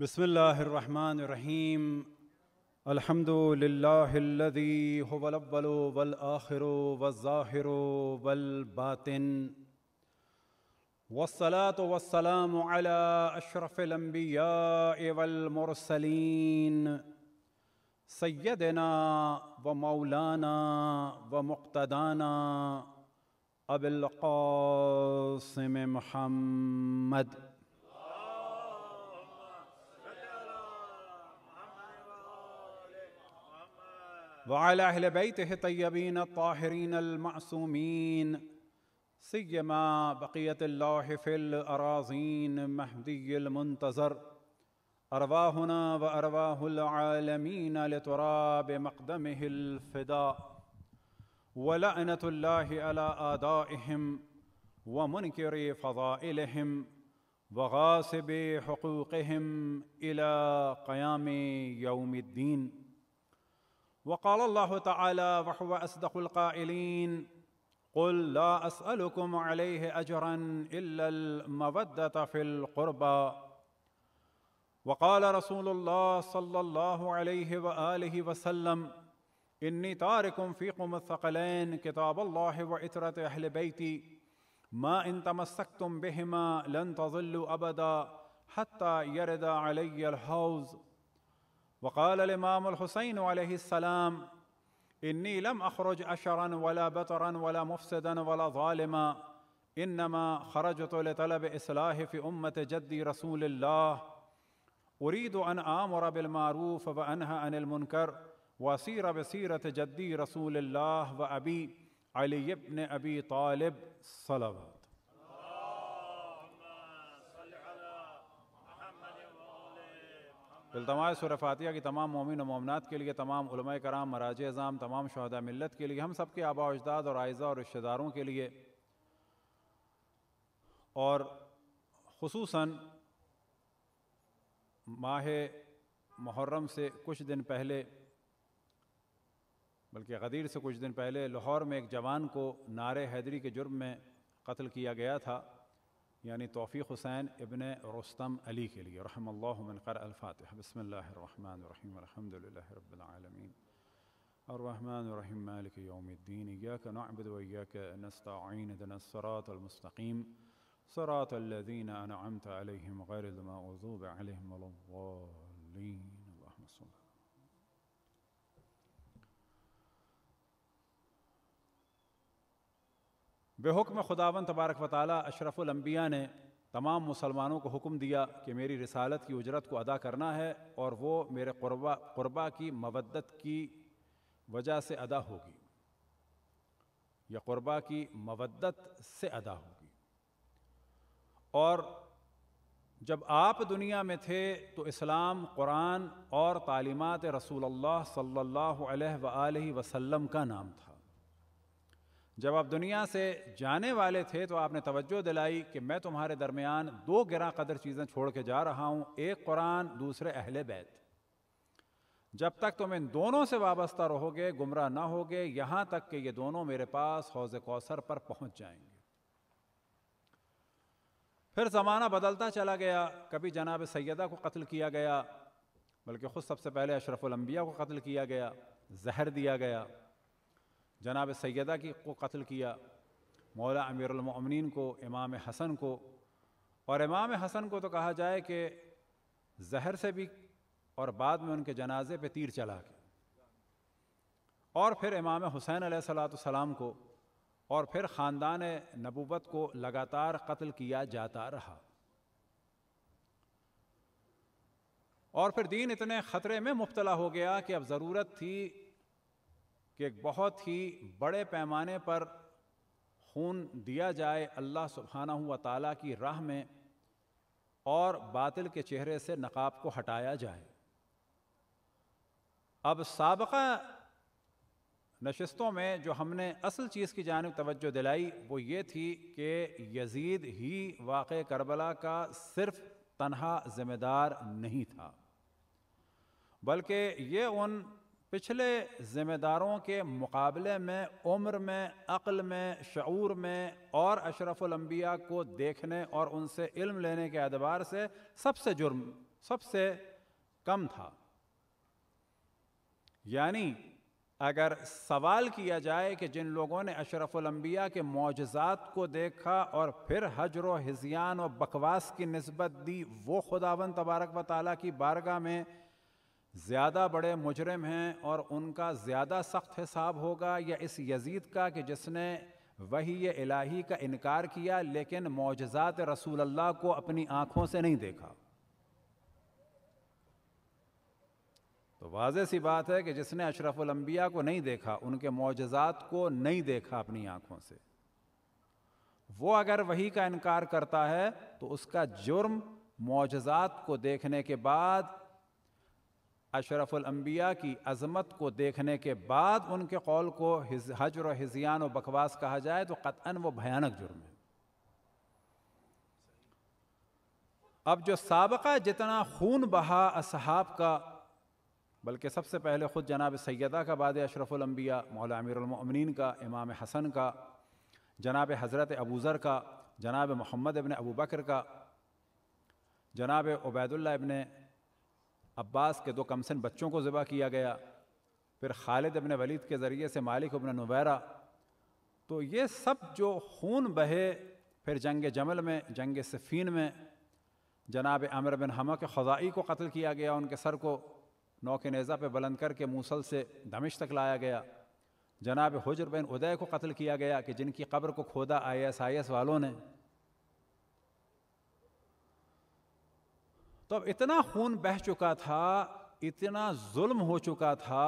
بسم الله الرحمن الرحيم الحمد لله الذي هو الاول والاخر والظاهر والباطن والصلاه والسلام على اشرف الانبياء والمرسلين سيدنا ومولانا ومقتدانا أبو القاسم محمد وعلى اهل بيته الطيبين الطاهرين المعصومين سيما بقيه الله في الاراضين مهدي المنتظر أرواهنا وأرواه العالمين لتراب مقدمه الفداء ولعنه الله على آدائهم ومنكر فضائلهم وغاصب حقوقهم الى قيام يوم الدين وقال الله تعالى وهو اصدق القائلين قل لا اسالكم عليه اجرا الا الموده في القربى وقال رسول الله صلى الله عليه واله وسلم اني تارك فيكم الثقلين كتاب الله واتره اهل بيتي ما ان تمسكتم بهما لن تضلوا ابدا حتى يرد علي الحوض وقال الامام الحسين عليه السلام اني لم اخرج اشرا ولا بطرا ولا مفسدا ولا ظالما انما خرجت لطلب اصلاح في امه جدي رسول الله اريد ان امر بالمعروف وانهى عن المنكر واسير بسيره جدي رسول الله وابي علي بن ابي طالب صلوات बिलतमाय सुर फातिया की तमाम मोमिन मोमनात के लिए तमाम कराम मराज अज़ाम तमाम शहदा मिलत के लिए हम सब के आबा अजदाद और आयज़ा और रिश्तेदारों के लिए और खसूस माह मुहर्रम से कुछ दिन पहले बल्कि गदीर से कुछ दिन पहले लाहौर में एक जवान को नारे हैदरी के जुर्म में कत्ल किया गया था يعني توفيق حسين ابن رستم علي کے رحم الله من قرأ الفاتحة بسم الله الرحمن الرحيم الحمد لله رب العالمين الرحمن الرحيم مالك يوم الدين إياك نعبد وإياك نستعين اهدنا الصراط المستقيم صراط الذين أنعمت عليهم غير المغضوب عليهم ولا الضالين बेहुक्म खुदावन तबारक वाली अशरफुलम्बिया ने तमाम मुसलमानों को हुक्म दिया कि मेरी रिसालत की उजरत को अदा करना है और वो मेरे कुरबा की मवदत की वजह से अदा होगी या कुरबा की मवदत से अदा होगी और जब आप दुनिया में थे तो इस्लाम कुरान और तालीमत रसूल सल्ला वसलम का नाम था जब आप दुनिया से जाने वाले थे तो आपने तवज्जो दिलाई कि मैं तुम्हारे दरमियान दो गिरा कदर चीज़ें छोड़ के जा रहा हूँ एक कुरान दूसरे अहल बैत जब तक तुम इन दोनों से वाबस्ता रहोगे गुमराह ना होगे यहाँ तक कि ये दोनों मेरे पास हौज कौसर पर पहुँच जाएंगे फिर ज़माना बदलता चला गया कभी जनाब सैदा को कत्ल किया गया बल्कि ख़ुद सबसे पहले अशरफुलम्बिया को कत्ल किया गया जहर दिया गया जनाब सैदा की को कत्ल किया मौला अमीरमिन को इमाम हसन को और इमाम हसन को तो कहा जाए कि जहर से भी और बाद में उनके जनाजे पे तीर चला के और फिर इमाम हुसैन सलाम को और फिर ख़ानदान नबूबत को लगातार कत्ल किया जाता रहा और फिर दीन इतने ख़तरे में मुब्तला हो गया कि अब ज़रूरत थी कि एक बहुत ही बड़े पैमाने पर खून दिया जाए अल्लाह सुबहाना हुआ ताला की राह में और बातिल के चेहरे से नकाब को हटाया जाए अब सबका नशस्तों में जो हमने असल चीज़ की जानब तवज्जो दिलाई वो ये थी कि यजीद ही वाक़ करबला का सिर्फ़ तनहा ज़िम्मेदार नहीं था बल्कि ये उन पिछले ज़िम्मेदारों के मुकाबले में उम्र में अक्ल में शूर में और अशरफुलम्बिया को देखने और उनसे इल्म लेने के अदबार से सबसे जुर्म सबसे कम था यानी अगर सवाल किया जाए कि जिन लोगों ने अशरफुलम्बिया के मुआजात को देखा और फिर हजर व और बकवास की नस्बत दी वो खुदावन तबारक व ताली की बारगाह में ज़्यादा बड़े मुजरम हैं और उनका ज़्यादा सख्त हिसाब होगा या इस यजीद का कि जिसने वही इलाही का इनकार किया लेकिन मोजात रसूल अल्लाह को अपनी आँखों से नहीं देखा तो वाज सी बात है कि जिसने अशरफुलम्बिया को नहीं देखा उनके मोजात को नहीं देखा अपनी आँखों से वो अगर वही का इनकार करता है तो उसका जुर्म मोजात को देखने के बाद अम्बिया की अजमत को देखने के बाद उनके कौल को हजर व हिजियान व बकवास कहा जाए तो कतअन व भयानक जुर्म है अब जो सबका जितना खून बहा असहाब का बल्कि सबसे पहले ख़ुद जनाब सैदा का बाद अशरफुल्बिया मौला अमीरमिन का इमाम हसन का जनाब हज़रत अबूज़र का जनाब मोहम्मद इबन अबू बकर का जनाब उबैदुल्ला इबन अब्बास के दो कमसन बच्चों को ज़िबा किया गया फिर खालिद अबन वलीद के ज़रिए से मालिक अबन नुबैरा तो ये सब जो खून बहे फिर जंग जमल में जंग सफ़ीन में जनाब अमर बिन हम के ख़जाई को कत्ल किया गया उनके सर को नौ के नेज़ा पर बुलंद करके मूसल से दमिश तक लाया गया जनाब हजर बिन उदय को कत्ल किया गया कि जिनकी कब्र को खोदा आई एस आई एस वालों ने तो अब इतना खून बह चुका था इतना जुल्म हो चुका था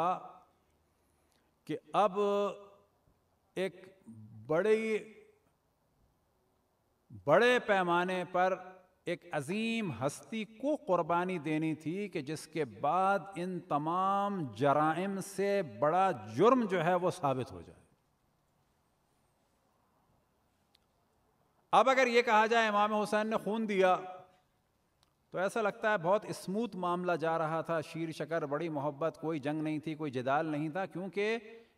कि अब एक बड़े बड़े पैमाने पर एक अजीम हस्ती को कुर्बानी देनी थी कि जिसके बाद इन तमाम जराइम से बड़ा जुर्म जो है वो साबित हो जाए अब अगर ये कहा जाए इमाम हुसैन ने खून दिया तो ऐसा लगता है बहुत स्मूथ मामला जा रहा था शीर शकर बड़ी मोहब्बत कोई जंग नहीं थी कोई जदाल नहीं था क्योंकि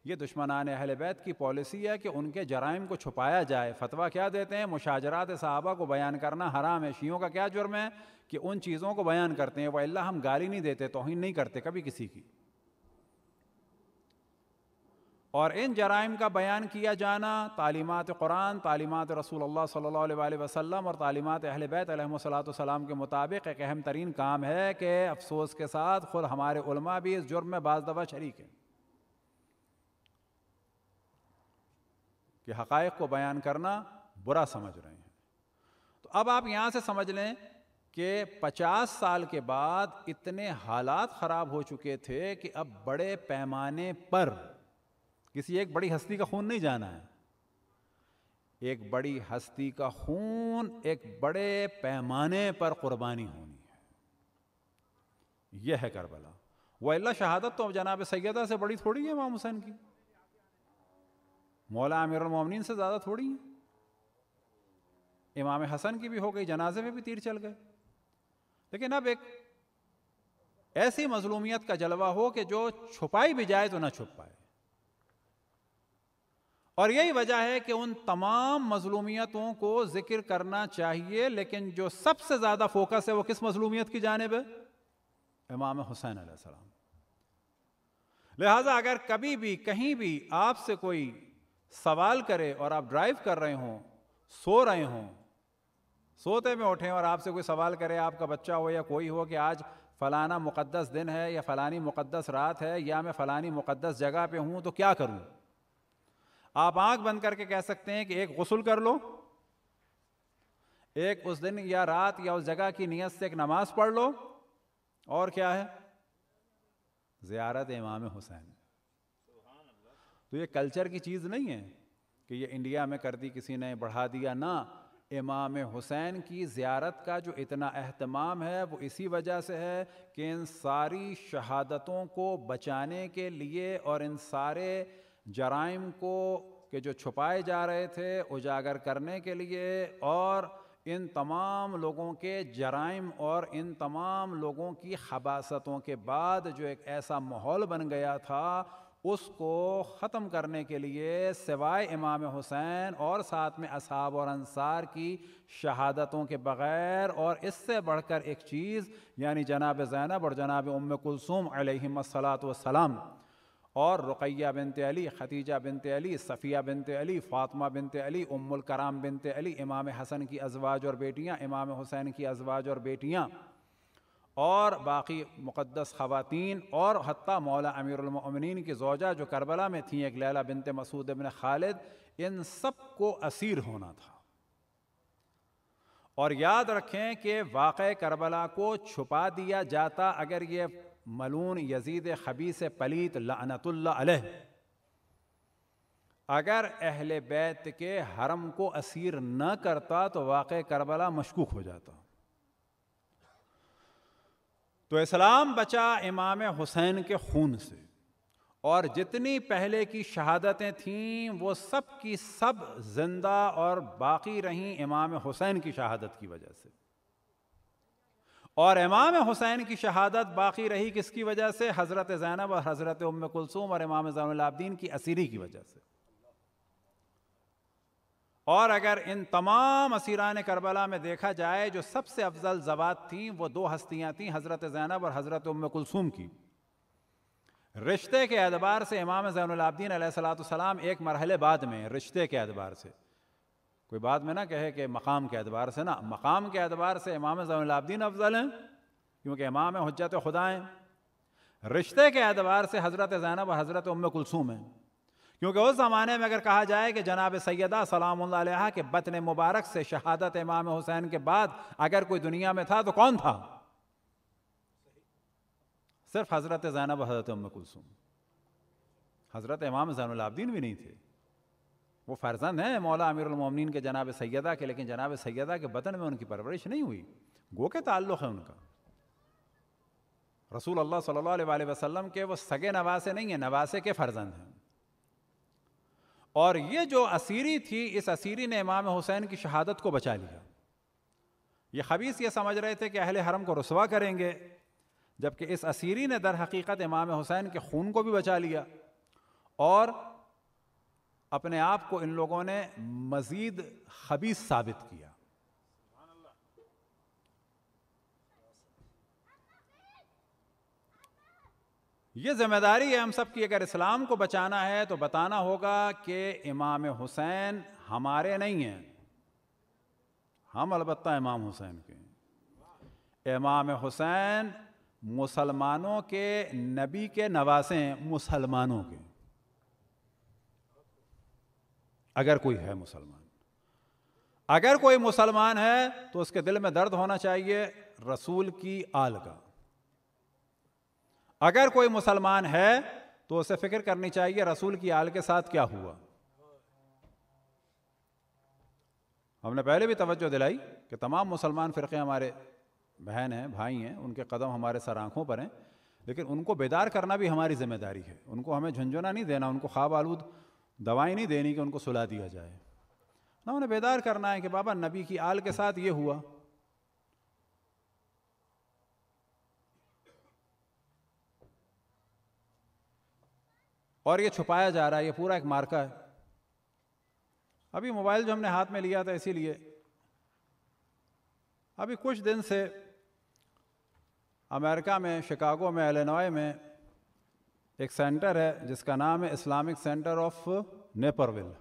ये दुश्मनान अहल बैत की पॉलिसी है कि उनके जराइम को छुपाया जाए फतवा क्या देते हैं मुशाजरात साहबा को बयान करना हराम है शीयों का क्या जुर्म है कि उन चीज़ों को बयान करते हैं वह हम गाली नहीं देते तोहिन नहीं करते कभी किसी की और इन जराइम का बयान किया जाना तालीमत कुरान तालीमत रसूल अल्लाह सल्लल्लाहु अलैहि वसल्लम और तालीमत अहल बैत सलाम के मुताबिक एक अहम तरीन काम है कि अफसोस के साथ ख़ुद हमारे उलमा भी इस जुर्म में बाज दफ़ा शरीक हैं कि हक़ को बयान करना बुरा समझ रहे हैं तो अब आप यहाँ से समझ लें कि 50 साल के बाद इतने हालात ख़राब हो चुके थे कि अब बड़े पैमाने पर किसी एक बड़ी हस्ती का खून नहीं जाना है एक बड़ी हस्ती का खून एक बड़े पैमाने पर कुर्बानी होनी है यह है करबला वल्ला शहादत तो जनाब सैदा से बड़ी थोड़ी है इमाम हुसैन की मौला उमिन से ज़्यादा थोड़ी है इमाम हसन की भी हो गई जनाजे में भी तीर चल गए लेकिन अब एक ऐसी मजलूमियत का जलवा हो कि जो छुपाई भी जाए तो ना छुप पाए और यही वजह है कि उन तमाम मजलूमियतों को जिक्र करना चाहिए लेकिन जो सबसे ज़्यादा फोकस है वो किस मजलूमियत की जानब है इमाम हुसैन सलाम लिहाजा अगर कभी भी कहीं भी आपसे कोई सवाल करे और आप ड्राइव कर रहे हों सो रहे हों सोते में उठें और आपसे कोई सवाल करे आपका बच्चा हो या कोई हो कि आज फलाना मुकद्दस दिन है या फलानी मुकद्दस रात है या मैं फलानी मुकद्दस जगह पे हूँ तो क्या करूँ आप आंख बंद करके कह सकते हैं कि एक गसल कर लो एक उस दिन या रात या उस जगह की नीयत से एक नमाज पढ़ लो और क्या है ज़ियारत इमाम हुसैन तो ये कल्चर की चीज़ नहीं है कि ये इंडिया में कर दी किसी ने बढ़ा दिया ना इमाम हुसैन की ज़ियारत का जो इतना अहतमाम है वो इसी वजह से है कि इन सारी शहादतों को बचाने के लिए और इन सारे जराइम को के जो छुपाए जा रहे थे उजागर करने के लिए और इन तमाम लोगों के जराइम और इन तमाम लोगों की हबासतों के बाद जो एक ऐसा माहौल बन गया था उसको ख़त्म करने के लिए सिवाय इमाम हुसैन और साथ में असाब और अंसार की शहादतों के बग़ैर और इससे बढ़कर एक चीज़ यानी जनाब ज़ैनब और जनाब उम कुलसूम अलहमसलात वसलाम और रुकैया बिनते अली खतीजा बिनते अली सफ़िया बिनते अली फातमा बिनते अली उम्मुल कराम बिनते अली इमाम हसन की अजवाज और बेटियाँ इमाम हुसैन की अजवाज और बेटियाँ और बाकी मुक़दस ख़वातीन और हती मौला अमीरमिन की जोजा जो करबला में थी एक लैला बिनते मसूद इबन खालिद इन सब को असीर होना था और याद रखें कि वाक़ करबला को छुपा दिया जाता अगर ये मलून यजीद खबीस पलीत लानतुल्ला अलह अगर अहल बैत के हरम को असीर न करता तो वाक़ करबला मशकूक हो जाता तो इस्लाम बचा इमाम हुसैन के खून से और जितनी पहले की शहादतें थीं वो सब की सब जिंदा और बाकी रहीं इमाम हुसैन की शहादत की वजह से और इमाम हुसैन की शहादत बाकी रही किसकी वजह से हज़रत ज़ैनब और हज़रत उम कुलसूम और इमाम जैनलाब्दीन की असीरी की वजह से और अगर इन तमाम असीरान करबला में देखा जाए जो सबसे अफजल जवाब थीं वो दो हस्तियां थी हज़रत ज़ैनब और हज़रत उम कुलसूम की रिश्ते के अतबार से इमाम जैनलाब्दीन सलाम एक मरहले बाद में रिश्ते के अतबार से कोई बात में ना कहे कि मकाम के अतबार से ना मकाम के एतबार से इमाम जमलाब्दीन अफजल हैं क्योंकि इमाम हजरत खुदा हैं रिश्ते के एतबार से हज़रत जैनब और हज़रत उम कुलसूम हैं क्योंकि उस ज़माने में अगर कहा जाए कि जनाब सैदा सलाम के बतन मुबारक से शहादत इमाम हुसैन के बाद अगर कोई दुनिया में था तो कौन था सिर्फ हज़रत जैनब हज़रत उम कुलसूम हज़रत इमाम जैनलाब्दीन भी नहीं थे वो फर्जंद हैं मौला अमीरमिन के जनाब सैदा के लेकिन जनाब सैदा के बतन में उनकी परवरिश नहीं हुई गो के ताल्लुक़ है उनका रसूल अल्लाह सल्लल्लाहु अलैहि वसल्लम के वो सगे नवासे नहीं हैं नवासे के फर्जंद हैं और ये जो असीरी थी इस असीरी ने इमाम हुसैन की शहादत को बचा लिया ये खबीस ये समझ रहे थे कि अहल हरम को रसवा करेंगे जबकि इस असीरी ने दर हकीकत इमाम हुसैन के खून को भी बचा लिया और अपने आप को इन लोगों ने मजीद हबीस साबित किया ये जिम्मेदारी है हम सब की अगर इस्लाम को बचाना है तो बताना होगा कि इमाम हुसैन हमारे नहीं हैं हम अलबत् इमाम हुसैन के इमाम हुसैन मुसलमानों के नबी के नवासे हैं मुसलमानों के अगर कोई है मुसलमान अगर कोई मुसलमान है तो उसके दिल में दर्द होना चाहिए रसूल की आल का अगर कोई मुसलमान है तो उसे फिक्र करनी चाहिए रसूल की आल के साथ क्या हुआ हमने पहले भी तवज्जो दिलाई कि तमाम मुसलमान फ़िरक़े हमारे बहन हैं भाई हैं उनके कदम हमारे सर आंखों पर हैं लेकिन उनको बेदार करना भी हमारी जिम्मेदारी है उनको हमें झुंझुना नहीं देना उनको ख्वाब आलूद दवाई नहीं देनी कि उनको सुला दिया जाए ना उन्हें बेदार करना है कि बाबा नबी की आल के साथ ये हुआ और ये छुपाया जा रहा है ये पूरा एक मार्का है अभी मोबाइल जो हमने हाथ में लिया था इसीलिए अभी कुछ दिन से अमेरिका में शिकागो में एलेनॉय में एक सेंटर है जिसका नाम है इस्लामिक सेंटर ऑफ नेपरविल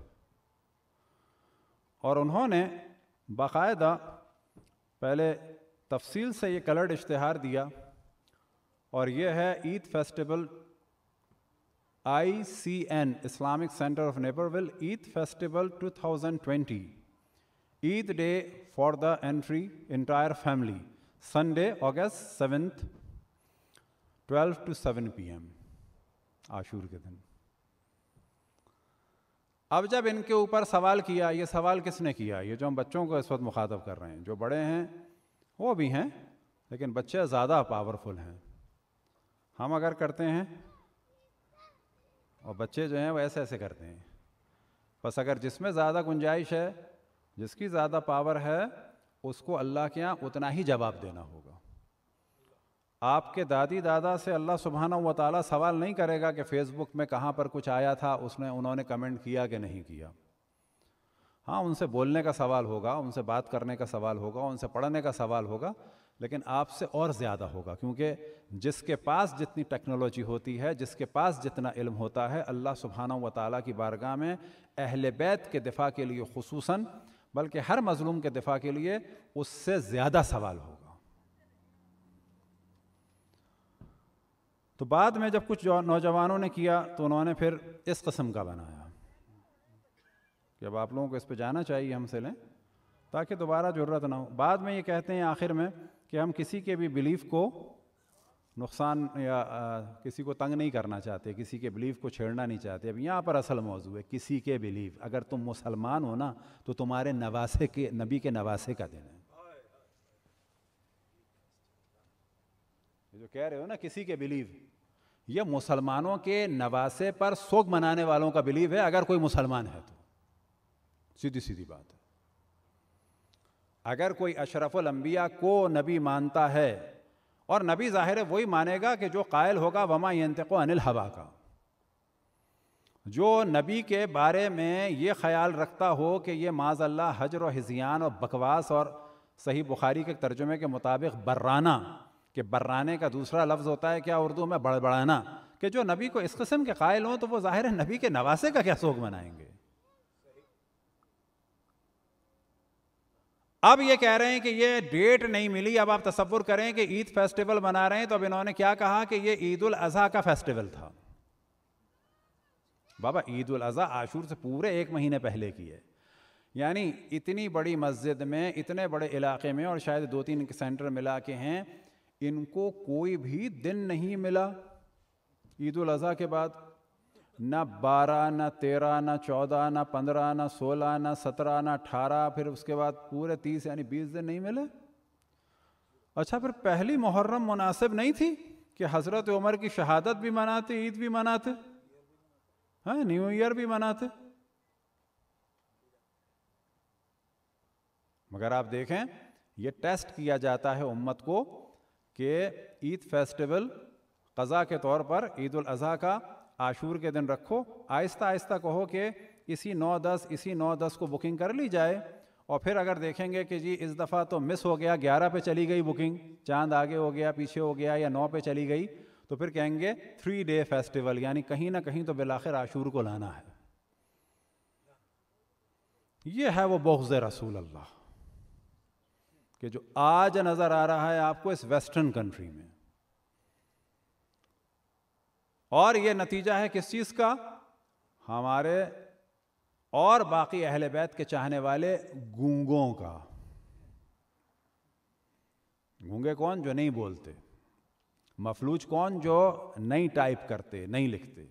और उन्होंने बाकायदा पहले तफसील से ये कलर्ड इश्तहार दिया और ये है Eid festival I C N Islamic center of Naperville Eid festival 2020 Eid day for the entry entire family Sunday August seventh 12 to 7 PM Ashur के दिन अब जब इनके ऊपर सवाल किया ये सवाल किसने किया ये जो हम बच्चों को इस वक्त मुखातब कर रहे हैं जो बड़े हैं वो भी हैं लेकिन बच्चे ज़्यादा पावरफुल हैं हम अगर करते हैं और बच्चे जो हैं वो ऐसे ऐसे करते हैं बस अगर जिसमें ज़्यादा गुंजाइश है जिसकी ज़्यादा पावर है उसको अल्लाह के यहाँ उतना ही जवाब देना होगा आपके दादी दादा से अल्लाह सुबहाना व ताली सवाल नहीं करेगा कि फ़ेसबुक में कहाँ पर कुछ आया था उसने उन्होंने कमेंट किया कि नहीं किया हाँ उनसे बोलने का सवाल होगा उनसे बात करने का सवाल होगा उनसे पढ़ने का सवाल होगा लेकिन आपसे और ज़्यादा होगा क्योंकि जिसके पास जितनी टेक्नोलॉजी होती है जिसके पास जितना इल्म होता है अल्लाह सुबहाना व ताली की बारगाह में अहल बैत के दिफा के लिए खसूस बल्कि हर मज़लूम के दिफा के लिए उससे ज़्यादा सवाल होगा तो बाद में जब कुछ नौजवानों ने किया तो उन्होंने फिर इस कस्म का बनाया कि अब आप लोगों को इस पर जाना चाहिए हमसे लें ताकि दोबारा ज़रूरत ना हो बाद में ये कहते हैं आखिर में कि हम किसी के भी बिलीफ को नुकसान या आ, किसी को तंग नहीं करना चाहते किसी के बिलीफ को छेड़ना नहीं चाहते अब यहाँ पर असल मौजू है किसी के बिलीफ अगर तुम मुसलमान हो ना तो तुम्हारे नवासे के नबी के नवासे का दिन है जो कह रहे हो ना किसी के बिलीव यह मुसलमानों के नवासे पर शोक मनाने वालों का बिलीव है अगर कोई मुसलमान है तो सीधी सीधी बात है अगर कोई अशरफुल अम्बिया को नबी मानता है और नबी ज़ाहिर है वही मानेगा कि जो कायल होगा वमा यंतको अनिल हवा का जो नबी के बारे में ये ख्याल रखता हो कि ये माजल्ला हजर व हजियान और बकवास और सही बुखारी के तर्जुमे के मुताबिक बर्राना कि बर्राने का दूसरा लफ्ज़ होता है क्या उर्दू में बड़बड़ाना कि जो नबी को इस कस्म के कायल हों तो वो ज़ाहिर है नबी के नवासे का क्या शोक मनाएंगे अब ये कह रहे हैं कि ये डेट नहीं मिली अब आप तस्वुर करें कि ईद फेस्टिवल मना रहे हैं तो अब इन्होंने क्या कहा कि ये ईद उल अजहा का फेस्टिवल था बाबा ईद उल अजहा आशूर से पूरे एक महीने पहले की है यानी इतनी बड़ी मस्जिद में इतने बड़े इलाके में और शायद दो तीन सेंटर मिला के हैं इनको कोई भी दिन नहीं मिला ईद उल अजहा के बाद ना बारह ना तेरह ना चौदह ना पंद्रह ना सोलह ना सत्रह ना अठारह फिर उसके बाद पूरे तीस यानी बीस दिन नहीं मिले अच्छा फिर पहली मुहर्रम मुनासिब नहीं थी कि हज़रत उमर की शहादत भी मनाते ईद भी मनाते हैं हाँ, न्यू ईयर भी मनाते मगर आप देखें ये टेस्ट किया जाता है उम्मत को कि ईद फेस्टिवल कज़ा के तौर पर ईद अज़ी का आशूर के दिन रखो आहिस्ता आहिस्ता कहो कि इसी नौ दस इसी नौ दस को बुकिंग कर ली जाए और फिर अगर देखेंगे कि जी इस दफ़ा तो मिस हो गया ग्यारह पे चली गई बुकिंग चांद आगे हो गया पीछे हो गया या नौ पे चली गई तो फिर कहेंगे थ्री डे फेस्टिवल यानी कहीं ना कहीं तो बिलाखिर आशूर को लाना है ये है वो बहुज रसूल अल्लाह कि जो आज नज़र आ रहा है आपको इस वेस्टर्न कंट्री में और यह नतीजा है किस चीज़ का हमारे और बाकी अहल बैत के चाहने वाले गूंगों का गूंगे कौन जो नहीं बोलते मफलूज कौन जो नहीं टाइप करते नहीं लिखते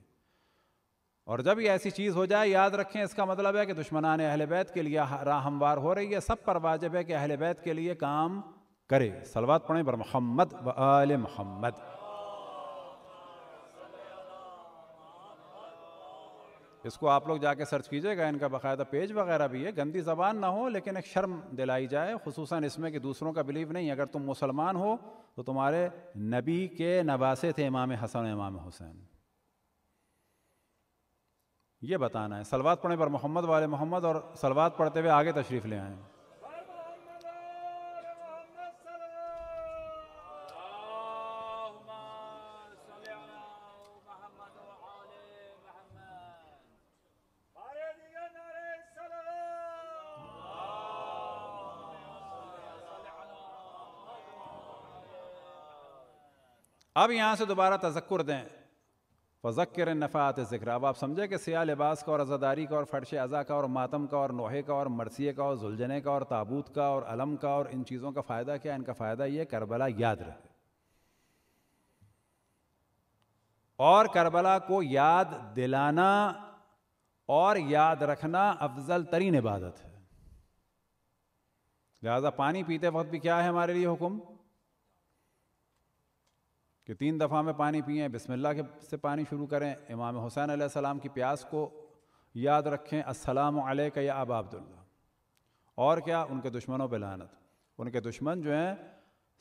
और जब ये ऐसी चीज़ हो जाए याद रखें इसका मतलब है कि दुश्मनान अहल बैत के लिए राहमवार हो रही है सब पर वाजिब है कि अहल बैत के लिए काम करे सलवात पढ़ें बर मोहम्मद व आल मोहम्मद इसको आप लोग जाके सर्च कीजिएगा इनका बाकायदा पेज वगैरह भी है गंदी जबान ना हो लेकिन एक शर्म दिलाई जाए खसूस इसमें कि दूसरों का बिलीव नहीं अगर तुम मुसलमान हो तो तुम्हारे नबी के नवासे थे इमाम हसन इमाम हुसैन ये बताना है सलवात पढ़ने पर मोहम्मद वाले मोहम्मद और सलवात पढ़ते हुए आगे तशरीफ़ ले आए अब यहां से दोबारा तजक्र दें फ़ज़क्र नफ़ात ज़िक्र अब आप समझे कि सिया लिबास का और अज़ादारी का और फ़र्श अज़ा का और मातम का और लोहे का और मरसी का और जुलझने का और ताबूत का और अलम का और इन चीज़ों का फ़ायदा क्या इनका फ़ायदा ये करबला याद रहे और करबला को याद दिलाना और याद रखना अफजल तरीन इबादत है लिहाजा पानी पीते वक्त भी क्या है हमारे लिए हुक्म कि तीन दफ़ा में पानी पिए बिस्मिल्लाह के से पानी शुरू करें इमाम हुसैन सलाम की प्यास को याद रखें असलम वालेक या अबा अब्दुल्ला और क्या उनके दुश्मनों पर लानत उनके दुश्मन जो हैं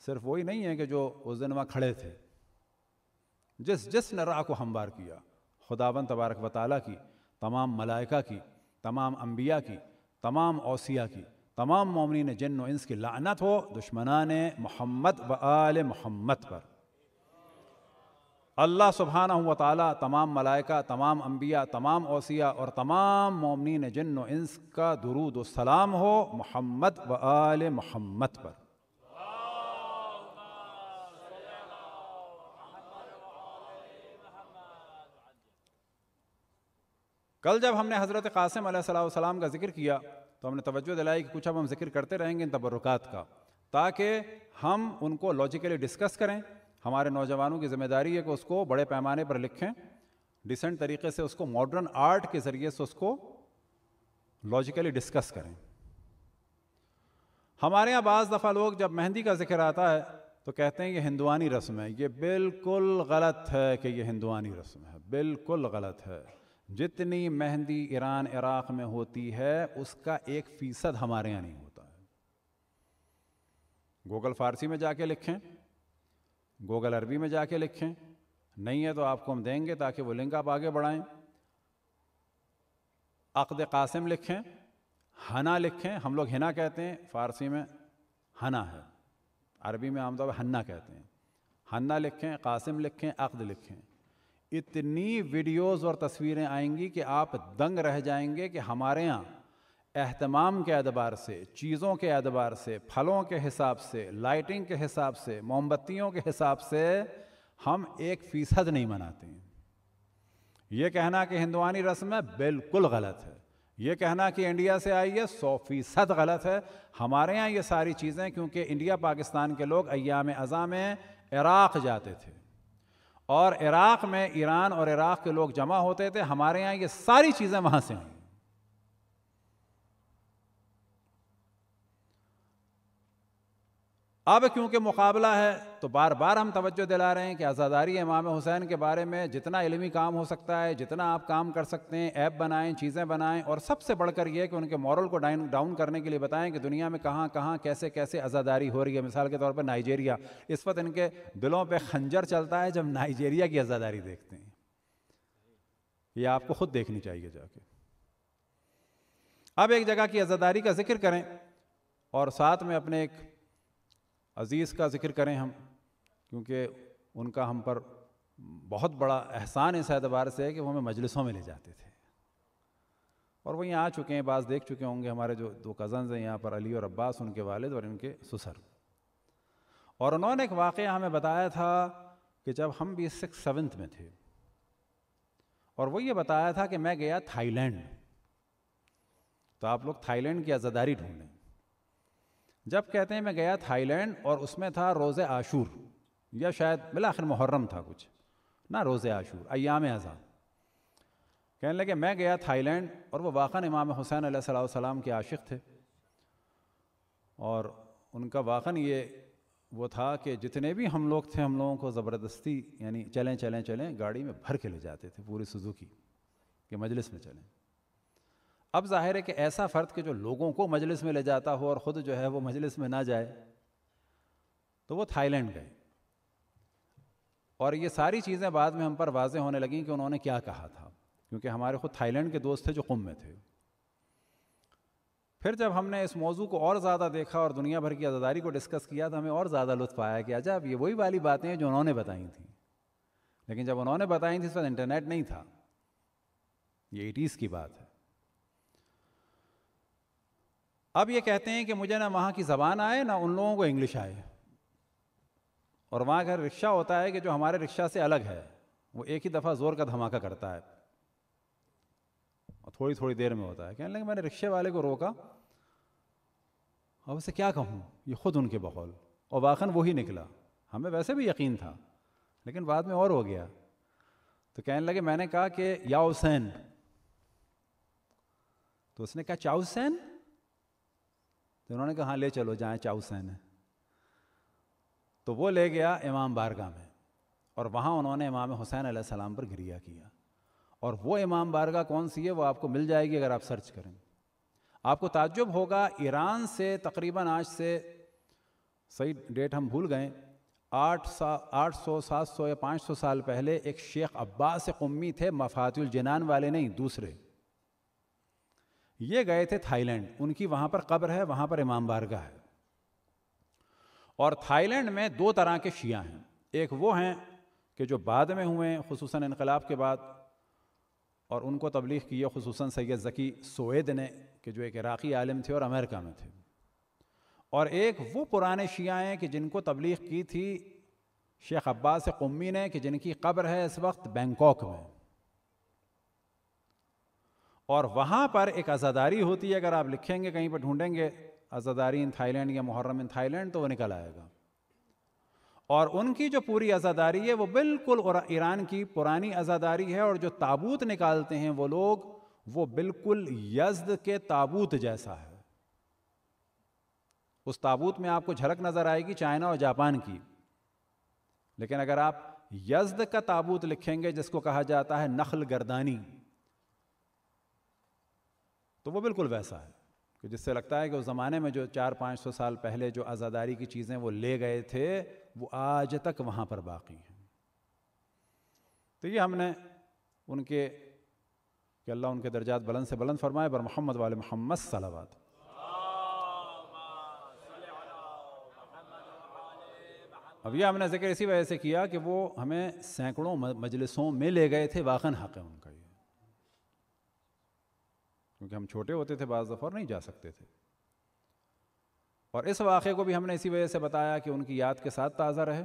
सिर्फ वही नहीं है कि जो उस दिन वहाँ खड़े थे जिस जिस ने राह को हमवार किया खुदावन तबारक वाली की तमाम मलाइका की तमाम अम्बिया की तमाम ओसिया की तमाम ममिन जिन इंस की लानत हो दुश्मना ने मोहम्मद व आल मोहम्मद पर अल्लाह सुबहाना हुआ ताली तमाम मलाइका तमाम अम्बिया तमाम ओसिया और तमाम मोमिन जन्न इंस का दरूद सलाम हो मोहम्मद व आल मोहम्मद पर कल जब हमने हज़रत कासिम सलाम का जिक्र किया तो हमने तवज्जो दिलाई कि कुछ अब हम जिक्र करते रहेंगे इन तबरुकात का ताकि हम उनको लॉजिकली डिस्कस करें हमारे नौजवानों की जिम्मेदारी है कि उसको बड़े पैमाने पर लिखें डिसेंट तरीके से उसको मॉडर्न आर्ट के ज़रिए से उसको लॉजिकली डिस्कस करें हमारे यहाँ बाज़ दफ़ा लोग जब मेहंदी का जिक्र आता है तो कहते हैं ये हिंदुआनी रस्म है ये बिल्कुल गलत है कि ये हिंदुआनी रस्म है बिल्कुल गलत है जितनी मेहंदी ईरान इराक़ में होती है उसका एक फ़ीसद हमारे यहाँ नहीं होता है गूगल फारसी में जाके लिखें गूगल अरबी में जाके लिखें नहीं है तो आपको हम देंगे ताकि वो लिंक आप आगे बढ़ाएं अक़द कासिम लिखें हना लिखें हम लोग हिना कहते हैं फ़ारसी में हना है अरबी में आमतौर पर हन्ना कहते हैं हन्ना लिखें कासिम लिखें अक़द लिखें इतनी वीडियोस और तस्वीरें आएंगी कि आप दंग रह जाएंगे कि हमारे यहाँ अहतमाम के अदबार से चीज़ों के अदबार से फलों के हिसाब से लाइटिंग के हिसाब से मोमबत्तियों के हिसाब से हम एक फ़ीसद नहीं मनाते हैं ये कहना कि हिंदुआनी रस्म है बिल्कुल गलत है ये कहना कि इंडिया से आई है सौ फीसद गलत है हमारे यहाँ ये सारी चीज़ें क्योंकि इंडिया पाकिस्तान के लोग अयाम अज़ा में इराक़ जाते थे और इराक़ में ईरान और इराक़ के लोग जमा होते थे हमारे यहाँ ये सारी चीज़ें वहाँ से आई अब क्योंकि मुकाबला है तो बार बार हम तवज्जो दिला रहे हैं कि आज़ादारी इमाम हुसैन के बारे में जितना इलमी काम हो सकता है जितना आप काम कर सकते हैं ऐप बनाएं चीज़ें बनाएं और सबसे बढ़कर यह कि उनके मॉरल को डाइन डाउन करने के लिए बताएं कि दुनिया में कहाँ कहाँ कैसे कैसे आज़ादारी हो रही है मिसाल के तौर पर नाइजेरिया इस वक्त इनके दिलों पर खंजर चलता है जब नाइजेरिया की आज़ादारी देखते हैं ये आपको खुद देखनी चाहिए जाके अब एक जगह की आज़ादारी का जिक्र करें और साथ में अपने एक अज़ीज़ का ज़िक्र करें हम क्योंकि उनका हम पर बहुत बड़ा एहसान इस एतबार से है कि वो हमें मजलिसों में ले जाते थे और वो यहाँ आ चुके हैं बाज़ देख चुके होंगे हमारे जो दो कज़न्स हैं यहाँ पर अली और अब्बास उनके वालिद और इनके ससुर और उन्होंने एक वाक़ हमें बताया था कि जब हम भी सिक्स सेवन्थ में थे और वो ये बताया था कि मैं गया थाईलैंड तो आप लोग थाईलैंड की आज़ादारी ढूंढें जब कहते हैं मैं गया थाईलैंड और उसमें था रोज़ आशूर या शायद बिल आखिर मुहर्रम था कुछ ना रोज़ आशूर अयाम अज़ा कहने लगे मैं गया थाईलैंड और वो वाकन इमाम हुसैन सलाम के आशिक थे और उनका वाक़ा ये वो था कि जितने भी हम लोग थे हम लोगों को ज़बरदस्ती यानी चलें चलें चलें गाड़ी में भर के ले जाते थे पूरी सुजुकी के मजलिस में चलें अब जाहिर है कि ऐसा फ़र्द के जो लोगों को मजलिस में ले जाता हो और ख़ुद जो है वो मजलिस में ना जाए तो वो थाईलैंड गए और ये सारी चीज़ें बाद में हम पर वाजे होने लगें कि उन्होंने क्या कहा था क्योंकि हमारे खुद थाईलैंड के दोस्त थे जो कुम में थे फिर जब हमने इस मौजू को और ज़्यादा देखा और दुनिया भर की आज़ादारी को डिस्कस किया तो हमें और ज़्यादा लुत्फ आया कि अजब अच्छा, ये वही वाली बातें हैं जो उन्होंने बताई थी लेकिन जब उन्होंने बताई थी इस वक्त इंटरनेट नहीं था ये एटीज़ की बात है अब ये कहते हैं कि मुझे ना वहाँ की ज़बान आए ना उन लोगों को इंग्लिश आए और वहाँ का रिक्शा होता है कि जो हमारे रिक्शा से अलग है वो एक ही दफ़ा ज़ोर का धमाका करता है और थोड़ी थोड़ी देर में होता है कहने लगे मैंने रिक्शे वाले को रोका अब उसे क्या कहूँ ये ख़ुद उनके बहौल और वाखन वही निकला हमें वैसे भी यकीन था लेकिन बाद में और हो गया तो कहने लगे मैंने कहा कि या हुसैन तो उसने कहा चाउसैन तो उन्होंने कहा हाँ ले चलो जाए चाउसैन है तो वो ले गया इमाम बारगाह में और वहाँ उन्होंने इमाम हुसैन आसमाम पर घिरिया किया और वो इमाम बारगाह कौन सी है वो आपको मिल जाएगी अगर आप सर्च करें आपको ताज्जुब होगा ईरान से तकरीबन आज से सही डेट हम भूल गए आठ सा आठ सौ सात सौ या पाँच सौ साल पहले एक शेख अब्बास कुम्मी थे मफातुल जनान वाले नहीं दूसरे ये गए थे थाईलैंड उनकी वहाँ पर कब्र है वहाँ पर इमाम बारगा है और थाईलैंड में दो तरह के शिया हैं एक वो हैं कि जो बाद में हुए खसूस इनकलाब के बाद और उनको तबलीग की है खसूस सैद ज़की सोएद ने कि जो एक इराक़ी आलम थे और अमेरिका में थे और एक वो पुराने शिया हैं कि जिनको तबलीग की थी शेख अब्बास कुम्मी ने कि जिनकी कब्र है इस वक्त बैंकॉक में और वहाँ पर एक आज़ादारी होती है अगर आप लिखेंगे कहीं पर ढूंढेंगे आज़ादारी इन थाईलैंड या मुहर्रम इन थाईलैंड तो वो निकल आएगा और उनकी जो पूरी आज़ादारी है वो बिल्कुल ईरान की पुरानी आज़ादारी है और जो ताबूत निकालते हैं वो लोग वो बिल्कुल यज्द के ताबूत जैसा है उस ताबूत में आपको झलक नज़र आएगी चाइना और जापान की लेकिन अगर आप यज्द का ताबूत लिखेंगे जिसको कहा जाता है नखल गर्दानी तो वो बिल्कुल वैसा है कि जिससे लगता है कि उस ज़माने में जो चार पाँच सौ साल पहले जो आज़ादारी की चीज़ें वो ले गए थे वो आज तक वहाँ पर बाकी हैं तो ये हमने उनके कि अल्लाह उनके दर्जात बुलंद से बुलंद फरमाए पर मोहम्मद वाल मोहम्मद सलाबाद अब यह हमने जिक्र इसी वजह से किया कि वो हमें सैकड़ों मजलिसों में ले गए थे वाकन हक़ है उनका ये क्योंकि हम छोटे होते थे बाज़ दफ़ा और नहीं जा सकते थे और इस वाक़े को भी हमने इसी वजह से बताया कि उनकी याद के साथ ताज़ा रहे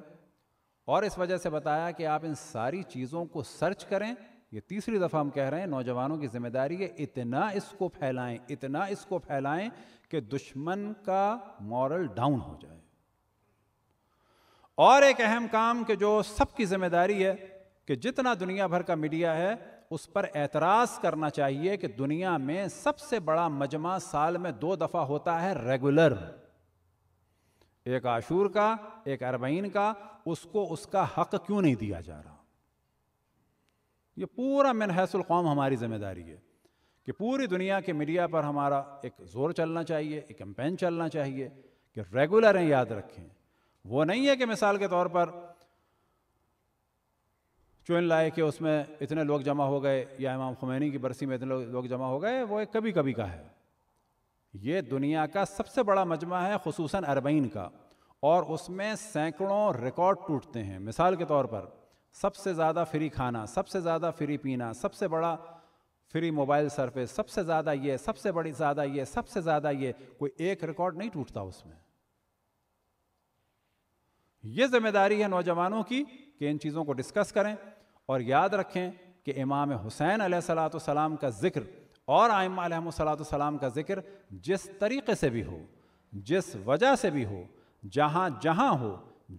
और इस वजह से बताया कि आप इन सारी चीज़ों को सर्च करें ये तीसरी दफ़ा हम कह रहे हैं नौजवानों की जिम्मेदारी है इतना इसको फैलाएं इतना इसको फैलाएं कि दुश्मन का मॉरल डाउन हो जाए और एक अहम काम कि जो सबकी जिम्मेदारी है कि जितना दुनिया भर का मीडिया है उस पर एतराज़ करना चाहिए कि दुनिया में सबसे बड़ा मजमा साल में दो दफ़ा होता है रेगुलर एक आशूर का एक अरबईन का उसको उसका हक क्यों नहीं दिया जा रहा ये पूरा मिनहसल कौम हमारी जिम्मेदारी है कि पूरी दुनिया के मीडिया पर हमारा एक जोर चलना चाहिए एक कैंपेन चलना चाहिए कि रेगुलर हैं याद रखें वो नहीं है कि मिसाल के तौर पर चुन लाए कि उसमें इतने लोग जमा हो गए या इमाम खुमैनी की बरसी में इतने लोग जमा हो गए वो एक कभी कभी का है ये दुनिया का सबसे बड़ा मजमा है खसूस अरबईन का और उसमें सैकड़ों रिकॉर्ड टूटते हैं मिसाल के तौर पर सबसे ज़्यादा फ्री खाना सबसे ज़्यादा फ्री पीना सबसे बड़ा फ्री मोबाइल सर्विस सबसे ज़्यादा ये सबसे बड़ी ज़्यादा ये सबसे ज़्यादा ये कोई एक रिकॉर्ड नहीं टूटता उसमें ये जिम्मेदारी है नौजवानों की कि इन चीज़ों को डिस्कस करें और याद रखें कि इमाम हुसैन सलाम का ज़िक्र और आयम सलाम का ज़िक्र जिस तरीके से भी हो जिस वजह से भी हो जहाँ जहाँ हो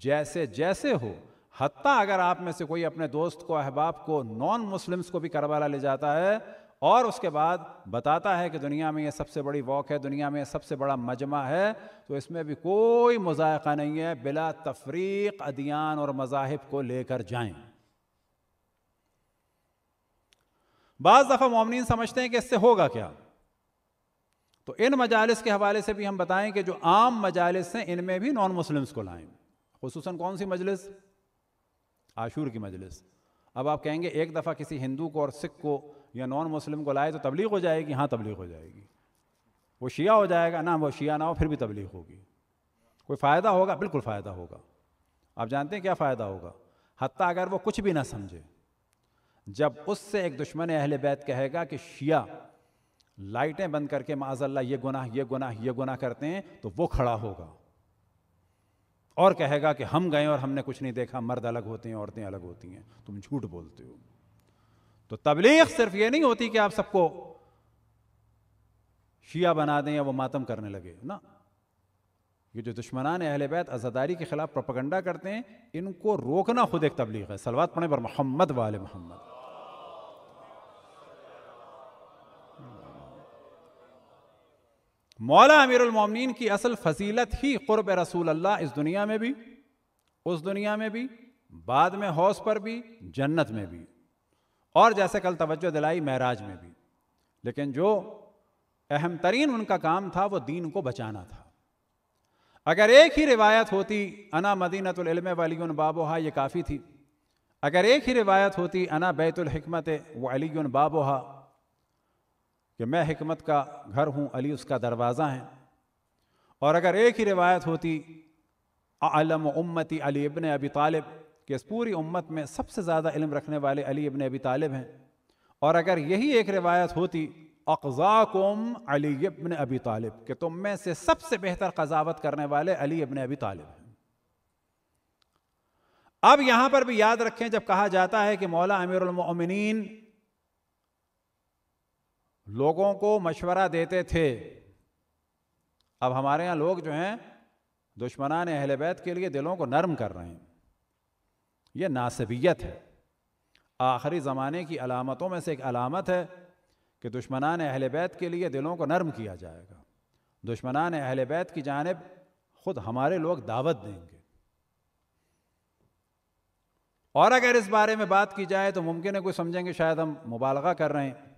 जैसे जैसे हो हती अगर आप में से कोई अपने दोस्त को अहबाब को नॉन मुस्लिम्स को भी करबला ले जाता है और उसके बाद बताता है कि दुनिया में ये सबसे बड़ी वॉक है दुनिया में सबसे बड़ा मजमा है तो इसमें भी कोई मजायका नहीं है बिला तफरीक अदियान और मजाहब को लेकर जाएं बाज़ दफ़ा ममिन समझते हैं कि इससे होगा क्या तो इन मजालस के हवाले से भी हम बताएं कि जो आम मजालस हैं इनमें भी नॉन मुस्लिम्स को लाएं खूस कौन सी मजलिस आशूर की मजलिस अब आप कहेंगे एक दफ़ा किसी हिंदू को और सिख को या नॉन मुस्लिम को लाए तो तबलीग हो जाएगी हाँ तबलीग हो जाएगी वो शिया हो जाएगा ना वो शिया ना हो फिर भी तबलीग होगी कोई फ़ायदा होगा बिल्कुल फ़ायदा होगा आप जानते हैं क्या फ़ायदा होगा हती अगर वो कुछ भी ना समझे जब उससे एक दुश्मन अहल बैत कहेगा कि शिया लाइटें बंद करके माजल्ला ये गुनाह ये गुनाह ये गुनाह करते हैं तो वो खड़ा होगा और कहेगा कि हम गए और हमने कुछ नहीं देखा मर्द अलग होते हैं औरतें अलग होती हैं तुम झूठ बोलते हो तो तबलीग सिर्फ ये नहीं होती कि आप सबको शिया बना दें या वो मातम करने लगे ना ये जो दुश्मनान अहल बैत आज़ादारी के खिलाफ प्रोपगंडा करते हैं इनको रोकना खुद एक तबलीग है सलवात पढ़े पर मोहम्मद वाले मोहम्मद मौला अमीरुल की असल फजीलत ही क़ुरब रसूल अल्लाह इस दुनिया में भी उस दुनिया में भी बाद में हौस पर भी जन्नत में भी और जैसे कल तवज्जो दिलाई महराज में भी लेकिन जो अहम तरीन उनका काम था वो दीन को बचाना था अगर एक ही रिवायत होती अना मदीनतम वली बाबोहा ये काफ़ी थी अगर एक ही रिवायत होती अना बैतुलहमत वली अली बाबोहा कि मैं हमत का घर हूँ अली उसका दरवाज़ा है और अगर एक ही रिवायत होती आलम उम्मती अली इबन अबी तालिब कि इस पूरी उम्मत में सबसे ज़्यादा इल्म रखने वाले अली इबन अबी तालिब हैं और अगर यही एक रिवायत होती अकज़ाकुम अली इबन अबी तालिब कि तुम में से सबसे बेहतर कजावत करने वाले अली इबन अबी तालिब हैं अब यहाँ पर भी याद रखें जब कहा जाता है कि मौला अमीरमिन लोगों को मशवरा देते थे अब हमारे यहाँ लोग जो हैं दुश्मनान अहल बैत के लिए दिलों को नरम कर रहे हैं ये नासबियत है आखिरी ज़माने की अलामतों में से एक अलामत है कि दुश्मनान अहल बैत के लिए दिलों को नरम किया जाएगा दुश्मनान अहल बैत की जानब ख़ुद हमारे लोग दावत देंगे और अगर इस बारे में बात की जाए तो मुमकिन है कोई समझेंगे शायद हम मुबालगा कर रहे हैं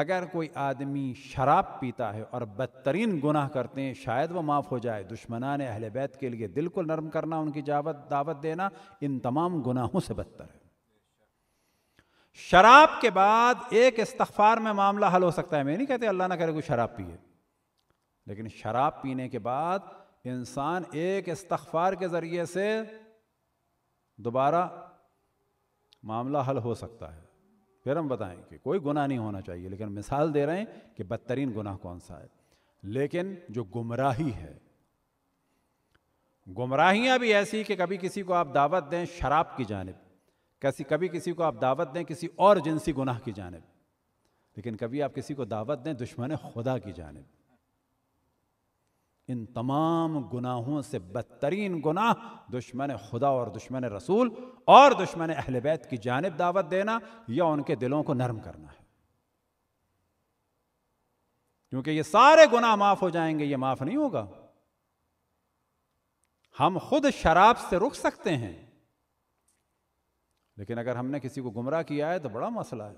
अगर कोई आदमी शराब पीता है और बदतरीन गुनाह करते हैं शायद वह माफ़ हो जाए दुश्मनान अहल बैत के लिए दिल को नरम करना उनकी जावत दावत देना इन तमाम गुनाहों से बदतर है शराब के बाद एक इस्तफार में मामला हल हो सकता है मैं नहीं कहते अल्लाह ना करे कोई शराब पिए लेकिन शराब पीने के बाद इंसान एक इस्तफार के ज़रिए से दोबारा मामला हल हो सकता है फिर हम बताएं कि कोई गुनाह नहीं होना चाहिए लेकिन मिसाल दे रहे हैं कि बदतरीन गुनाह कौन सा है लेकिन जो गुमराही है गुमराहियां भी ऐसी कि कभी किसी को आप दावत दें शराब की जानब कैसी कभी किसी को आप दावत दें किसी और जिनसी गुनाह की जानब लेकिन कभी आप किसी को दावत दें दुश्मन खुदा की जानब इन तमाम गुनाहों से बदतरीन गुनाह दुश्मन खुदा और दुश्मन रसूल और दुश्मन अहल बैत की जानब दावत देना या उनके दिलों को नरम करना है क्योंकि ये सारे गुनाह माफ हो जाएंगे ये माफ नहीं होगा हम खुद शराब से रुक सकते हैं लेकिन अगर हमने किसी को गुमराह किया है तो बड़ा मसला है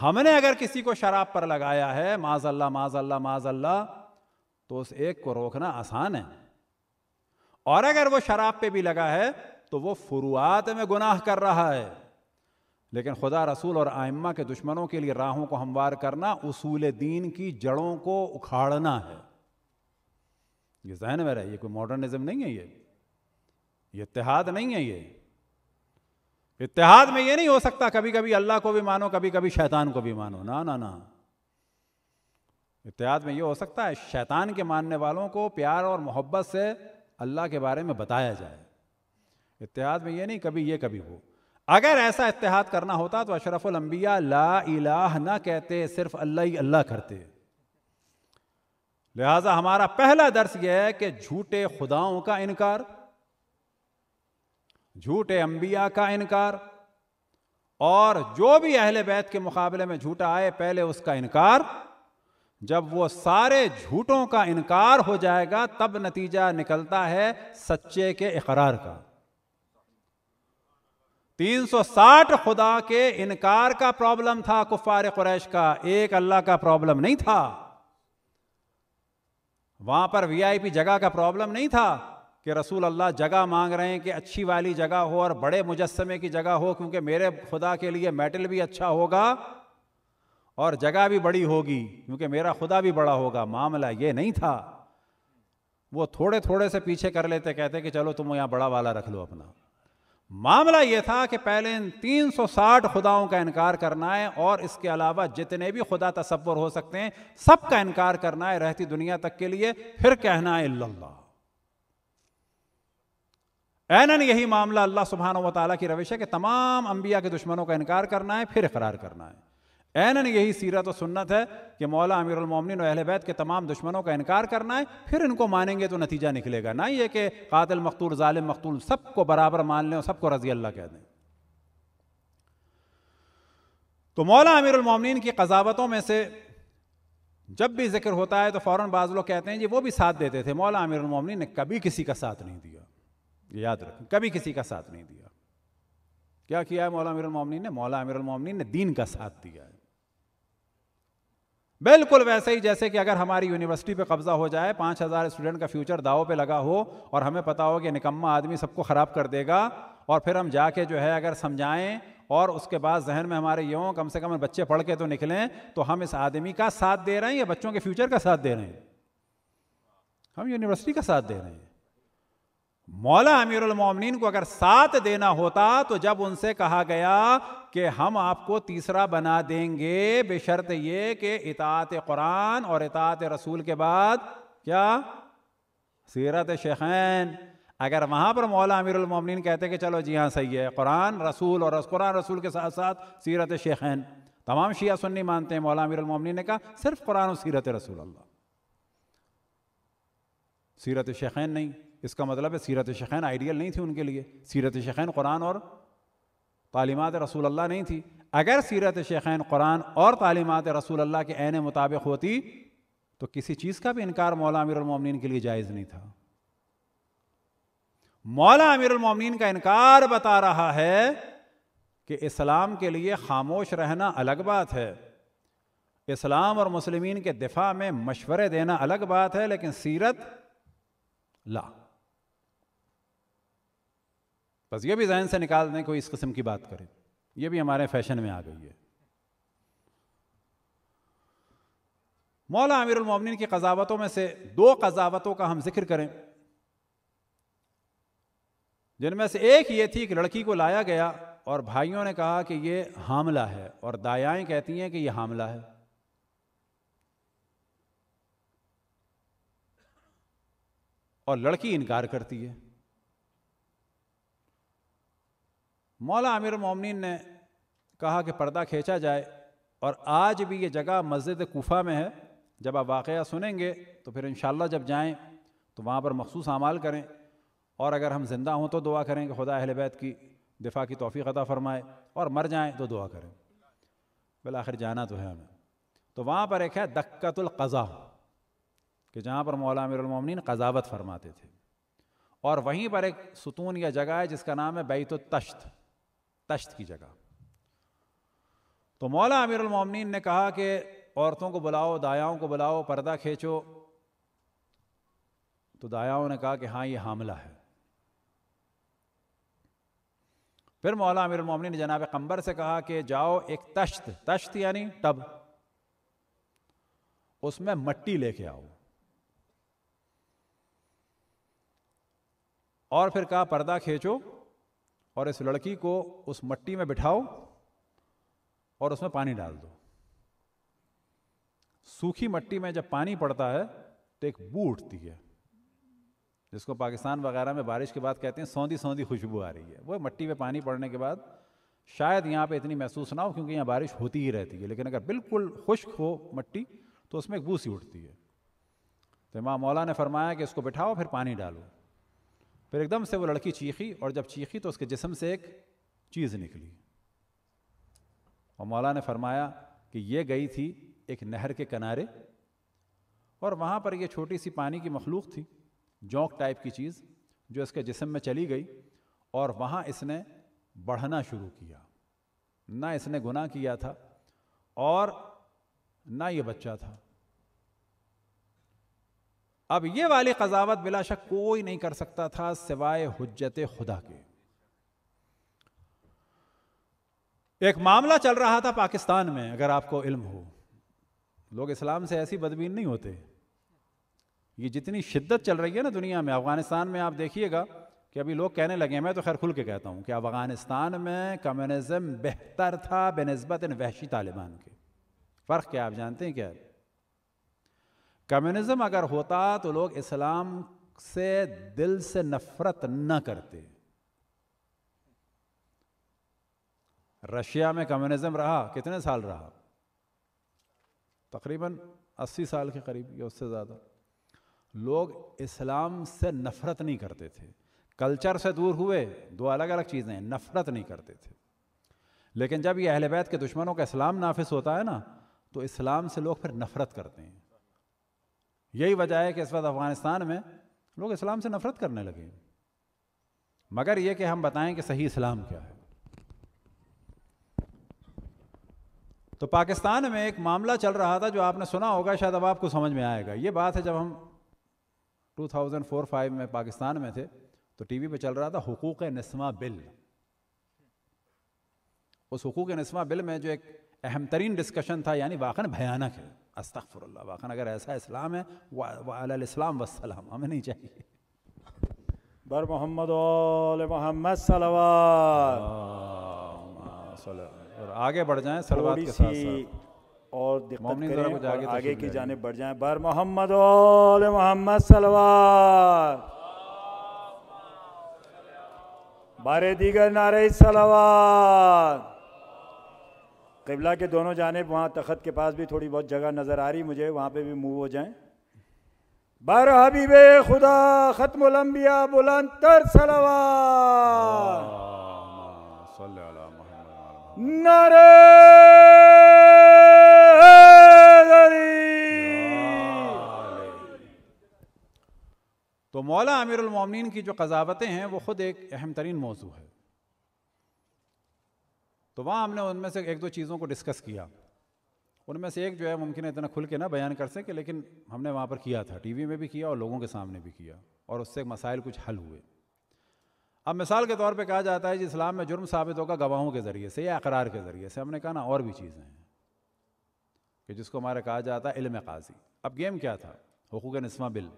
हमने अगर किसी को शराब पर लगाया है माजल्ला माजल्ला माजल्ला तो उस एक को रोकना आसान है और अगर वो शराब पे भी लगा है तो वो फुरुआत में गुनाह कर रहा है लेकिन खुदा रसूल और आइम्मा के दुश्मनों के लिए राहों को हमवार करना उसूल दीन की जड़ों को उखाड़ना है ये जहन में रहे ये कोई मॉडर्निज्म नहीं है ये इतिहाद नहीं है ये इतिहाद में ये नहीं हो सकता कभी कभी अल्लाह को भी मानो कभी कभी शैतान को भी मानो ना ना ना इत्याद में ये हो सकता है शैतान के मानने वालों को प्यार और मोहब्बत से अल्लाह के बारे में बताया जाए इत्याद में ये नहीं कभी ये कभी वो अगर ऐसा इतिहाद करना होता तो अशरफुल ला इलाह ना कहते सिर्फ अल्लाह ही अल्लाह करते लिहाजा हमारा पहला दर्श यह है कि झूठे खुदाओं का इनकार झूठे अंबिया का इनकार और जो भी अहले बैत के मुकाबले में झूठा आए पहले उसका इनकार जब वो सारे झूठों का इनकार हो जाएगा तब नतीजा निकलता है सच्चे के इकरार का 360 खुदा के इनकार का प्रॉब्लम था कुफार कुरैश का एक अल्लाह का प्रॉब्लम नहीं था वहां पर वीआईपी जगह का प्रॉब्लम नहीं था कि रसूल अल्लाह जगह मांग रहे हैं कि अच्छी वाली जगह हो और बड़े मुजस्मे की जगह हो क्योंकि मेरे खुदा के लिए मेटल भी अच्छा होगा और जगह भी बड़ी होगी क्योंकि मेरा खुदा भी बड़ा होगा मामला ये नहीं था वो थोड़े थोड़े से पीछे कर लेते कहते कि चलो तुम यहाँ बड़ा वाला रख लो अपना मामला ये था कि पहले इन 360 खुदाओं का इनकार करना है और इसके अलावा जितने भी खुदा तस्वर हो सकते हैं सब का इनकार करना है रहती दुनिया तक के लिए फिर कहना है अल्लाह एनन यही मामला अल्लाह सुबहान वाली की रविश है कि तमाम अंबिया के दुश्मनों का इनकार करना है फिर इकरार करना है અને નન યહી સીરા તો સુન્નત હૈ કે મોલા আমিরુલ મુમનીન ઓહેલ બેત કે તમામ દુશ્મનો કા ઇન્કાર કરના હે ફિર ઇનકો માનेंगे તો નતિજા નીકલેગા ના યે કે કાતલ મખતૂર ظાલિમ મખતૂર સબકો બરાબર માન લે ઓ સબકો રઝી અલ્લાહ કહે દે તો મોલા আমিরુલ મુમનીન કી કઝાવતો મેસે જબ ભી ઝિકર હોતા હે તો ફૌરાન બાઝલો કહેતે હૈ જી વો ભી સાથ દેતે થે મોલા আমিরુલ મુમનીન ને કભી કિસી કા સાથ નહીં દિયા યે યાદ રખે કભી કિસી કા સાથ નહીં દિયા ક્યા કિયા હે મોલા আমিরુલ મુમનીન ને મોલા আমিরુલ મુમનીન ને દિન કા સાથ દિયા बिल्कुल वैसे ही जैसे कि अगर हमारी यूनिवर्सिटी पे कब्जा हो जाए पाँच हज़ार स्टूडेंट का फ्यूचर दाव पे लगा हो और हमें पता हो कि निकम्मा आदमी सबको ख़राब कर देगा और फिर हम जाके जो है अगर समझाएं और उसके बाद जहन में हमारे ये हों कम से कम बच्चे पढ़ के तो निकलें तो हम इस आदमी का साथ दे रहे हैं या बच्चों के फ्यूचर का साथ दे रहे हैं हम यूनिवर्सिटी का साथ दे रहे हैं मौला अमीरमिन को अगर साथ देना होता तो जब उनसे कहा गया कि हम आपको तीसरा बना देंगे बेशर्त ये कि इतात कुरान और इतात रसूल के बाद क्या सीरत शेखैन अगर वहाँ पर मौला अमीरमिन कहते कि चलो जी हाँ सही है कुरान रसूल और कुरान रसूल के साथ साथ सीरत शेखैन तमाम शिया सुन्नी मानते हैं मौला अमीरमिन ने कहा सिर्फ कुरान और सीरत रसूल अल्लाह सीरत शेखैन नहीं इसका मतलब है सीरत शेखैन आइडियल नहीं थी उनके लिए सीरत शेखैन कुरान और तालीमत रसूल अल्लाह नहीं थी अगर सीरत शेखैन कुरान और तालीमत रसूल अल्लाह के ऐने मुताबिक होती तो किसी चीज़ का भी इनकार मौला अमीरमिन के लिए जायज़ नहीं था मौला अमीरमिन का इनकार बता रहा है कि इस्लाम के लिए खामोश रहना अलग बात है इस्लाम और मुसलमिन के दिफा में मशवरे देना अलग बात है लेकिन सीरत ला बस ये भी जहन से निकाल दें कोई इस किस्म की बात करें ये भी हमारे फैशन में आ गई है मौला अमीरमिन की कजावतों में से दो कजावतों का हम जिक्र करें जिनमें से एक ये थी कि लड़की को लाया गया और भाइयों ने कहा कि ये हामला है और दायाएं कहती हैं कि ये हामला है और लड़की इनकार करती है मौला आमिर मोमिन ने कहा कि पर्दा खींचा जाए और आज भी ये जगह मस्जिद कोफा में है जब आप वाक़ सुनेंगे तो फिर इन जब जाएँ तो वहाँ पर मखसूस अमाल करें और अगर हम ज़िंदा हों तो दुआ करें कि खुदा अहलबैत की दिफा की तोफ़ी अदा फ़रमाए और मर जाएँ तो दुआ करें बिल आखिर जाना तो है हमें तो वहाँ पर एक है दक्कतुल्क़ा कि जहाँ पर मौला अमीरमिन कजावत फरमाते थे और वहीं पर एक सुतून या जगह है जिसका नाम है तश्त तश्त की जगह तो मौला अमीर उलमिन ने कहा कि औरतों को बुलाओ दायाओं को बुलाओ पर्दा खींचो तो दायाओं ने कहा कि हाँ ये हामला है फिर मौला अमीर उलमिन ने जनाब कंबर से कहा कि जाओ एक तश्त तश्त यानी टब उसमें मट्टी लेके आओ और फिर कहा पर्दा खींचो और इस लड़की को उस मट्टी में बिठाओ और उसमें पानी डाल दो सूखी मट्टी में जब पानी पड़ता है तो एक बू उठती है जिसको पाकिस्तान वगैरह में बारिश के बाद कहते हैं सौंधी सौंधी खुशबू आ रही है वो मट्टी में पानी पड़ने के बाद शायद यहाँ पे इतनी महसूस ना हो क्योंकि यहाँ बारिश होती ही रहती है लेकिन अगर बिल्कुल खुश्क हो मट्टी तो उसमें एक बूसी उठती है तो इमाम मौला ने फरमाया कि इसको बिठाओ फिर पानी डालो फिर एकदम से वो लड़की चीखी और जब चीखी तो उसके जिसम से एक चीज़ निकली और मौला ने फरमाया कि ये गई थी एक नहर के किनारे और वहाँ पर ये छोटी सी पानी की मखलूक थी जौक टाइप की चीज़ जो इसके जिसम में चली गई और वहाँ इसने बढ़ना शुरू किया ना इसने गुनाह किया था और ना ये बच्चा था अब ये वाली कजावत बिलाशक कोई नहीं कर सकता था सिवाय हजत खुदा के एक मामला चल रहा था पाकिस्तान में अगर आपको इल्म हो लोग इस्लाम से ऐसी बदबीन नहीं होते ये जितनी शिद्दत चल रही है ना दुनिया में अफगानिस्तान में आप देखिएगा कि अभी लोग कहने लगे मैं तो खैर खुल के कहता हूँ कि अफगानिस्तान में कम्युनिज्म बेहतर था इन वहशी तालिबान के फ़र्क क्या आप जानते हैं क्या कम्युनिज्म अगर होता तो लोग इस्लाम से दिल से नफरत न करते रशिया में कम्युनिज्म रहा कितने साल रहा तकरीबन 80 साल के करीब या उससे ज़्यादा लोग इस्लाम से नफरत नहीं करते थे कल्चर से दूर हुए दो अलग अलग चीज़ें हैं नफरत नहीं करते थे लेकिन जब ये अहल बैत के दुश्मनों का इस्लाम नाफिस होता है ना तो इस्लाम से लोग फिर नफरत करते हैं यही वजह है कि इस वक्त अफ़गानिस्तान में लोग इस्लाम से नफरत करने लगे मगर यह कि हम बताएं कि सही इस्लाम क्या है तो पाकिस्तान में एक मामला चल रहा था जो आपने सुना होगा शायद अब आपको समझ में आएगा ये बात है जब हम 2004-5 में पाकिस्तान में थे तो टीवी पे चल रहा था हकूक़ नस्मा बिल उस हकूक़ नस्मा बिल में जो एक अहम तरीन डिस्कशन था यानी वाकन भयानक है अस्तफ़र वाखन अगर ऐसा इस्लाम है वालस्लाम वसलम हमें नहीं चाहिए बर मोहम्मद मोहम्मद और आगे बढ़ जाएं सलवार के साथ, साथ। और दिक्कत करें आगे, आगे की जाने बढ़ जाएं बर मोहम्मद मोहम्मद सलवार बारे दीगर नारे सलवार कबला के दोनों जानेब वहाँ तखत के पास भी थोड़ी बहुत जगह नज़र आ रही मुझे वहाँ पे भी मूव हो जाएं बार हबीब खुदा लंबिया बुलंद तर सलवा तो मौला आमिर की जो कजावतें हैं वो ख़ुद एक अहम तरीन मौजू है तो वहाँ हमने उनमें से एक दो चीज़ों को डिस्कस किया उनमें से एक जो है मुमकिन है इतना खुल के ना बयान कर सके लेकिन हमने वहाँ पर किया था टीवी में भी किया और लोगों के सामने भी किया और उससे मसाइल कुछ हल हुए अब मिसाल के तौर पे कहा जाता है कि इस्लाम में जुर्म साबित होगा गवाहों के ज़रिए से या अकरार के ज़रिए से हमने कहा ना और भी चीज़ें हैं कि जिसको हमारे कहा जाता है इल्म काजी अब गेम क्या था हकूक नस्मा बिल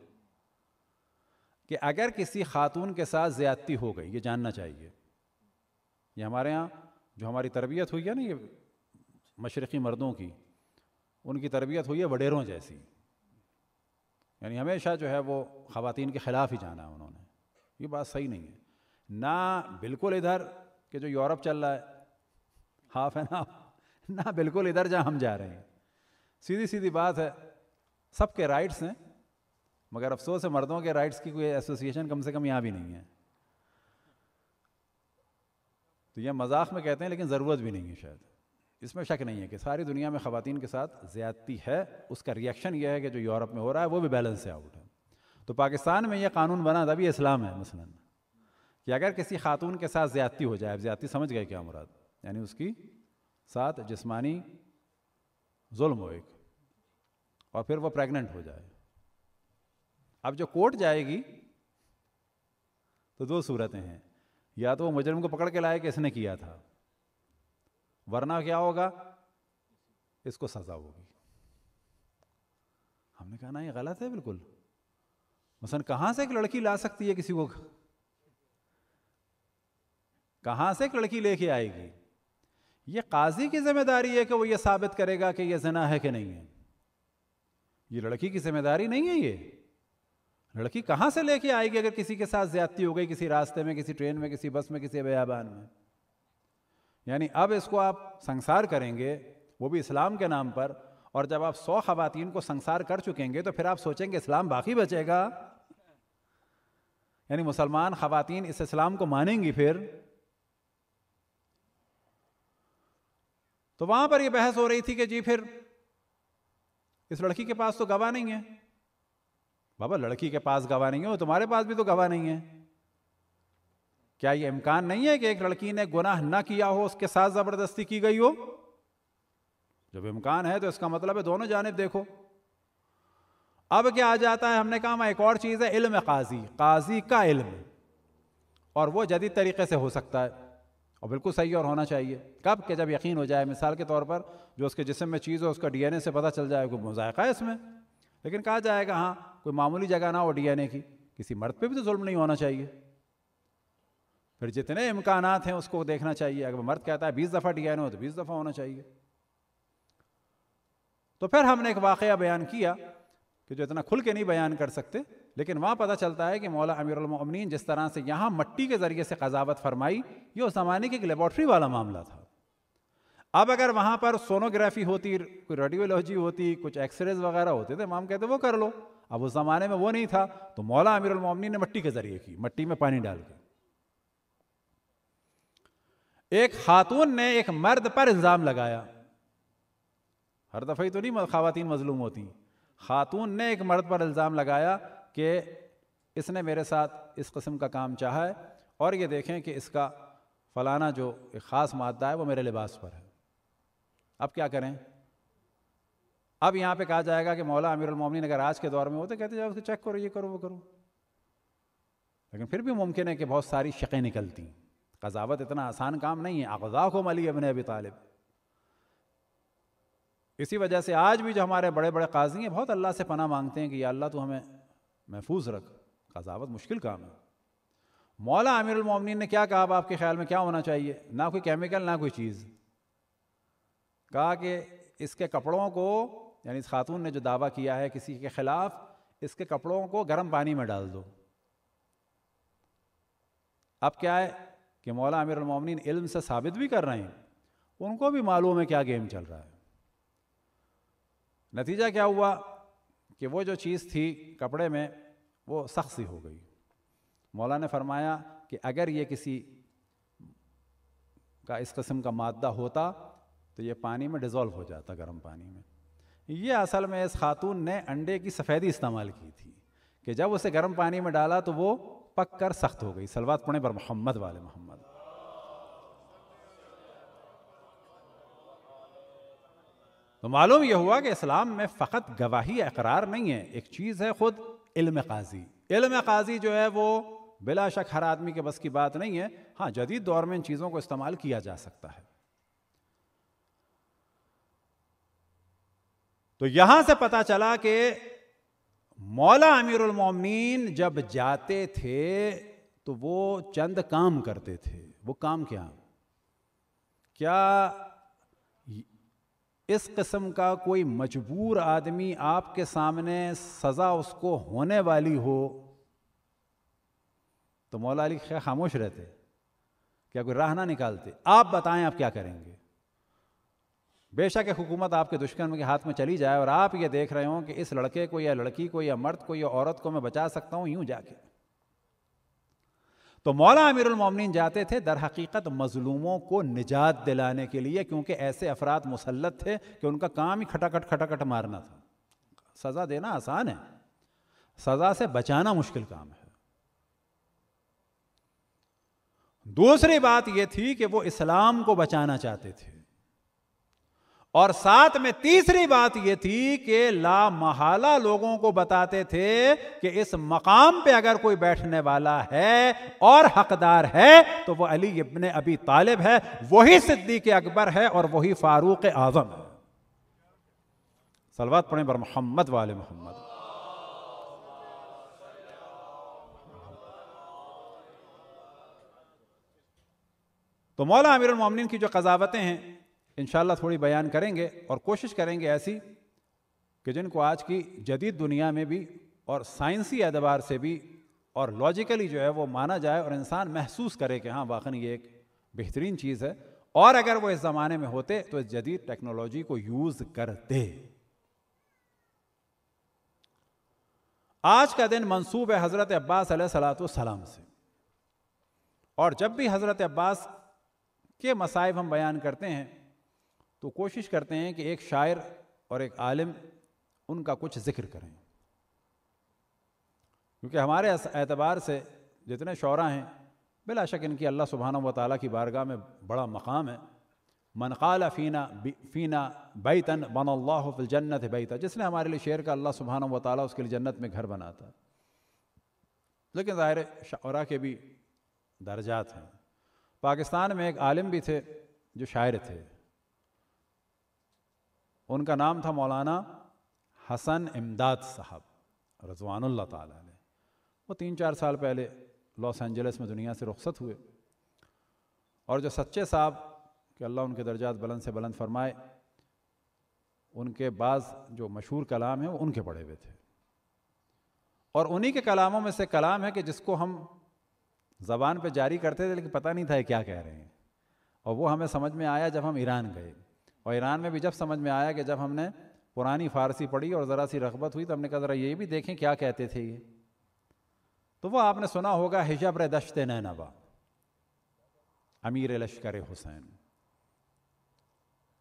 कि अगर किसी खातून के साथ ज़्यादती हो गई ये जानना चाहिए ये हमारे यहाँ जो हमारी तरबियत हुई है ना ये मशरक़ी मर्दों की उनकी तरबियत हुई है वडेरों जैसी यानी हमेशा जो है वो ख़वान के ख़िलाफ़ ही जाना है उन्होंने ये बात सही नहीं है ना बिल्कुल इधर कि जो यूरोप चल रहा है हाफ है ना ना बिल्कुल इधर जहाँ हम जा रहे हैं सीधी सीधी बात है सबके राइट्स हैं मगर अफसोस है मर्दों के राइट्स की कोई एसोसिएशन कम से कम यहाँ भी नहीं है तो यह मजाक में कहते हैं लेकिन ज़रूरत भी नहीं है शायद इसमें शक नहीं है कि सारी दुनिया में ख़वान के साथ ज़्यादती है उसका रिएक्शन यह है कि जो यूरोप में हो रहा है वो भी बैलेंस से आउट है तो पाकिस्तान में यह कानून बना था अभी इस्लाम है मसला कि अगर किसी खातून के साथ ज़्यादती हो जाए ज़्यादती समझ गए क्या मुराद यानी उसकी साथ जिसमानी जुल्म हो एक और फिर वो प्रेग्नेंट हो जाए अब जो कोर्ट जाएगी तो दो सूरतें हैं या तो वो मुजरम को पकड़ के लाए कि इसने किया था वरना क्या होगा इसको सज़ा होगी हमने कहा ना ये गलत है बिल्कुल मसन कहाँ से एक लड़की ला सकती है किसी को कहाँ से एक लड़की लेके आएगी ये काजी की जिम्मेदारी है कि वो ये साबित करेगा कि ये जना है कि नहीं है ये लड़की की जिम्मेदारी नहीं है ये लड़की कहाँ से लेके आएगी अगर किसी के साथ ज्यादती हो गई किसी रास्ते में किसी ट्रेन में किसी बस में किसी बयाबान में यानी अब इसको आप संसार करेंगे वो भी इस्लाम के नाम पर और जब आप सौ खातन को संसार कर चुकेंगे तो फिर आप सोचेंगे इस्लाम बाकी बचेगा यानी मुसलमान खातन इस इस्लाम को मानेंगी फिर तो वहां पर यह बहस हो रही थी कि जी फिर इस लड़की के पास तो गवाह नहीं है बाबा लड़की के पास गवाह नहीं है वो तुम्हारे पास भी तो गवाह नहीं है क्या ये इम्कान नहीं है कि एक लड़की ने गुनाह ना किया हो उसके साथ जबरदस्ती की गई हो जब इम्कान है तो इसका मतलब है दोनों जानब देखो अब क्या आ जाता है हमने कहा मैं एक और चीज़ है इल्म काजी काजी का इल्म और वो जदीद तरीके से हो सकता है और बिल्कुल सही और होना चाहिए कब के जब यकीन हो जाए मिसाल के तौर पर जो उसके जिसम में चीज़ हो उसका डीएनए से पता चल जाए कोई मुजायका है इसमें लेकिन कहा जाएगा हाँ कोई मामूली जगह ना हो डीएनए की किसी मर्द पे भी तो जुल्म नहीं होना चाहिए फिर जितने इम्कान हैं उसको देखना चाहिए अगर मर्द कहता है बीस दफ़ा डीएनए हो तो बीस दफ़ा होना चाहिए तो फिर हमने एक वाक़ बयान किया कि जो इतना खुल के नहीं बयान कर सकते लेकिन वहाँ पता चलता है कि मौला अमीरमिन जिस तरह से यहाँ मट्टी के ज़रिए से कजावत फरमाई ये उस ज़माने की एक लेबॉर्ट्री वाला मामला था अब अगर वहाँ पर सोनोग्राफी होती कोई रेडियोलॉजी होती कुछ एक्सरेज वगैरह होते थे माम तो कहते वो कर लो अब उस ज़माने में वो नहीं था तो मौला अमीर उलमोमिन ने मट्टी के ज़रिए की मट्टी में पानी डाल के एक खातून ने एक मर्द पर इल्ज़ाम लगाया हर दफ़ा ही तो नहीं खातन मजलूम होती खातून ने एक मर्द पर इल्ज़ाम लगाया कि इसने मेरे साथ इस कस्म का काम चाहा है और ये देखें कि इसका फ़लाना जो एक ख़ास मादा है वो मेरे लिबास पर है अब क्या करें अब यहाँ पे कहा जाएगा कि मौला अमीर उलमोमिन अगर आज के दौर में होते कहते जाओ उसको चेक करो ये करो वो करो लेकिन फिर भी मुमकिन है कि बहुत सारी शकें निकलती कजावत इतना आसान काम नहीं है अगजा को मलिय अबन अभी तालिब इसी वजह से आज भी जो हमारे बड़े बड़े काजी हैं बहुत अल्लाह से पना मांगते हैं कि या अल्लाह तो हमें महफूज रख कजावत मुश्किल काम है मौला आमिर उलमोमिन ने क्या कहा आपके ख्याल में क्या होना चाहिए ना कोई केमिकल ना कोई चीज़ कहा कि इसके कपड़ों को यानी इस खातून ने जो दावा किया है किसी के ख़िलाफ़ इसके कपड़ों को गर्म पानी में डाल दो अब क्या है कि मौला अमीर इल्म से साबित भी कर रहे हैं उनको भी मालूम है क्या गेम चल रहा है नतीजा क्या हुआ कि वो जो चीज़ थी कपड़े में वो सख्त हो गई मौला ने फरमाया कि अगर ये किसी का इस कस्म का मादा होता तो ये पानी में डिज़ोल्व हो जाता गर्म पानी में ये असल में इस खातून ने अंडे की सफ़ेदी इस्तेमाल की थी कि जब उसे गर्म पानी में डाला तो वो पक कर सख्त हो गई सलवात पुणे पर मोहम्मद वाले मोहम्मद तो मालूम यह हुआ कि इस्लाम में फ़कत गवाही अकरार नहीं है एक चीज़ है ख़ुद इल्म काजी इल्म काजी जो है वो बिला शक हर आदमी के बस की बात नहीं है हाँ जदीद दौर में इन चीज़ों को इस्तेमाल किया जा सकता है तो यहां से पता चला कि मौला अमीरुल मोमिन जब जाते थे तो वो चंद काम करते थे वो काम क्या क्या इस किस्म का कोई मजबूर आदमी आपके सामने सज़ा उसको होने वाली हो तो मौला अली खामोश रहते क्या कोई राह ना निकालते आप बताएं आप क्या करेंगे बेशक हुकूमत आपके दुश्मन के हाथ में चली जाए और आप ये देख रहे हो कि इस लड़के को या लड़की को या मर्द को या औरत को मैं बचा सकता हूँ यूं जाके तो मौला अमीरमिन जाते थे दर हकीकत मजलूमों को निजात दिलाने के लिए क्योंकि ऐसे अफराद मुसलत थे कि उनका काम ही खटाखट खटाखट मारना था सज़ा देना आसान है सज़ा से बचाना मुश्किल काम है दूसरी बात यह थी कि वो इस्लाम को बचाना चाहते थे और साथ में तीसरी बात यह थी कि ला महाला लोगों को बताते थे कि इस मकाम पे अगर कोई बैठने वाला है और हकदार है तो वह अली इबन अभी तालिब है वही सिद्दीक अकबर है और वही फारूक आजम है सलवात पढ़े बर मोहम्मद वाले मोहम्मद तो मौला अमीर उमिन की जो कजावतें हैं इन थोड़ी बयान करेंगे और कोशिश करेंगे ऐसी कि जिनको आज की जदीद दुनिया में भी और साइंसी एतबार से भी और लॉजिकली जो है वो माना जाए और इंसान महसूस करे कि हाँ वाकई ये एक बेहतरीन चीज़ है और अगर वो इस ज़माने में होते तो इस जदीद टेक्नोलॉजी को यूज़ करते आज का दिन मंसूब है हज़रत अब्बास सलाम से और जब भी हज़रत अब्बास के मसाइब हम बयान करते हैं तो कोशिश करते हैं कि एक शायर और एक आलिम उनका कुछ जिक्र करें क्योंकि हमारे एतबार से जितने शरा हैं बिला शक इनकी अल्लाह सुबहाना व ताली की बारगाह में बड़ा मकाम है मनकाल फ़ीना फ़ीना बैतन बन जन्नत बैता जिसने हमारे लिए शेर का अल्लाह सुबहाना व ताली उसके लिए जन्नत में घर बनाता है लेकिन ज़ाहिर शरा के भी दर्जात हैं पाकिस्तान में एक आलिम भी थे जो शायर थे उनका नाम था मौलाना हसन इमदाद साहब रजवानुल्ला ताला ने वो तीन चार साल पहले लॉस एंजल्स में दुनिया से रुखसत हुए और जो सच्चे साहब कि अल्लाह उनके दर्जात बुलंद से बुलंद फरमाए उनके बाद जो मशहूर कलाम है वो उनके पढ़े हुए थे और उन्हीं के कलामों में से कलाम है कि जिसको हम ज़बान पे जारी करते थे लेकिन पता नहीं था ये क्या कह रहे हैं और वो हमें समझ में आया जब हम ईरान गए और ईरान में भी जब समझ में आया कि जब हमने पुरानी फारसी पढ़ी और ज़रा सी रगबत हुई तो हमने कहा ज़रा ये भी देखें क्या कहते थे ये तो वह आपने सुना होगा हिजब्र दशत नैनबा अमीर लश्कर हुसैन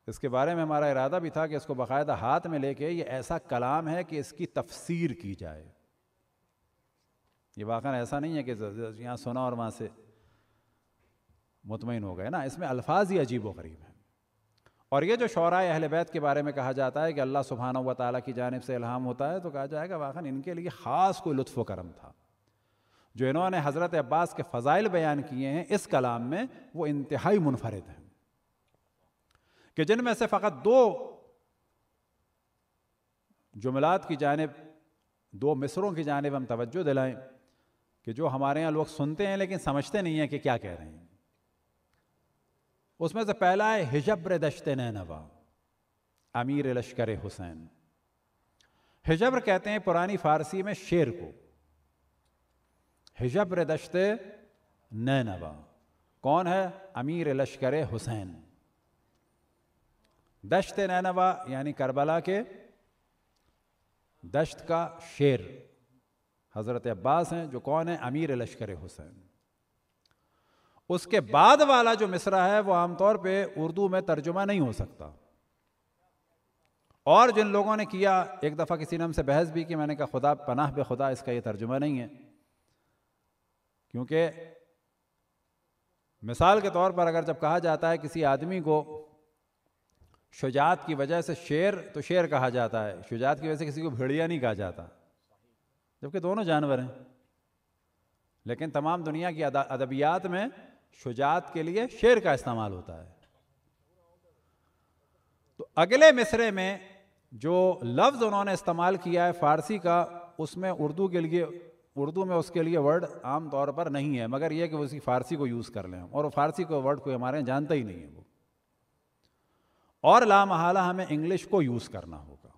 इसके बारे में हमारा इरादा भी था कि इसको बाकायदा हाथ में लेके ये ऐसा कलाम है कि इसकी तफसीर की जाए ये वाक़ ऐसा नहीं है कि यहाँ सुना और वहाँ से मुतमिन हो गए ना इसमें अल्फाज ही अजीब व गरीब और ये जो शौरा अहल बैत के बारे में कहा जाता है कि अल्लाह सुबहान व ताली की जानब से इल्हाम होता है तो कहा जाएगा वाखन इनके लिए ख़ास कोई लुफ्फ करम था जो इन्होंने हज़रत अब्बास के फ़ज़ाइल बयान किए हैं इस कलाम में वो इंतहाई मुनफरद हैं कि जिनमें से फ़कत दो जुमलात की जानब दो मिसरों की जानब हम तोज्जो दिलाएं कि जो हमारे यहाँ लोग सुनते हैं लेकिन समझते नहीं हैं कि क्या कह रहे हैं उसमें से पहला है हिजब्र दशत नवा अमीर लश्कर हुसैन हिजब्र कहते हैं पुरानी फारसी में शेर को हिजब्र दश्त नवा कौन है अमीर लश्कर हुसैन दश्त नैनवा यानी करबला के दश्त का शेर हज़रत अब्बास हैं जो कौन है अमीर लश्कर हुसैन उसके बाद वाला जो मिसरा है वो आमतौर पे उर्दू में तर्जुमा नहीं हो सकता और जिन लोगों ने किया एक दफ़ा किसी ने हमसे बहस भी की मैंने कहा खुदा पनाह बे खुदा इसका ये तर्जुमा नहीं है क्योंकि मिसाल के तौर पर अगर जब कहा जाता है किसी आदमी को शुजात की वजह से शेर तो शेर कहा जाता है शुजात की वजह से किसी को भेड़िया नहीं कहा जाता जबकि दोनों जानवर हैं लेकिन तमाम दुनिया की अदबियात में शुजात के लिए शेर का इस्तेमाल होता है तो अगले मिसरे में जो लफ्ज़ उन्होंने इस्तेमाल किया है फ़ारसी का उसमें उर्दू के लिए उर्दू में उसके लिए वर्ड आम तौर पर नहीं है मगर यह कि उसकी फ़ारसी को यूज़ कर लें और फ़ारसी को वर्ड कोई हमारे यहाँ जानता ही नहीं है वो और लामहला हमें इंग्लिश को यूज़ करना होगा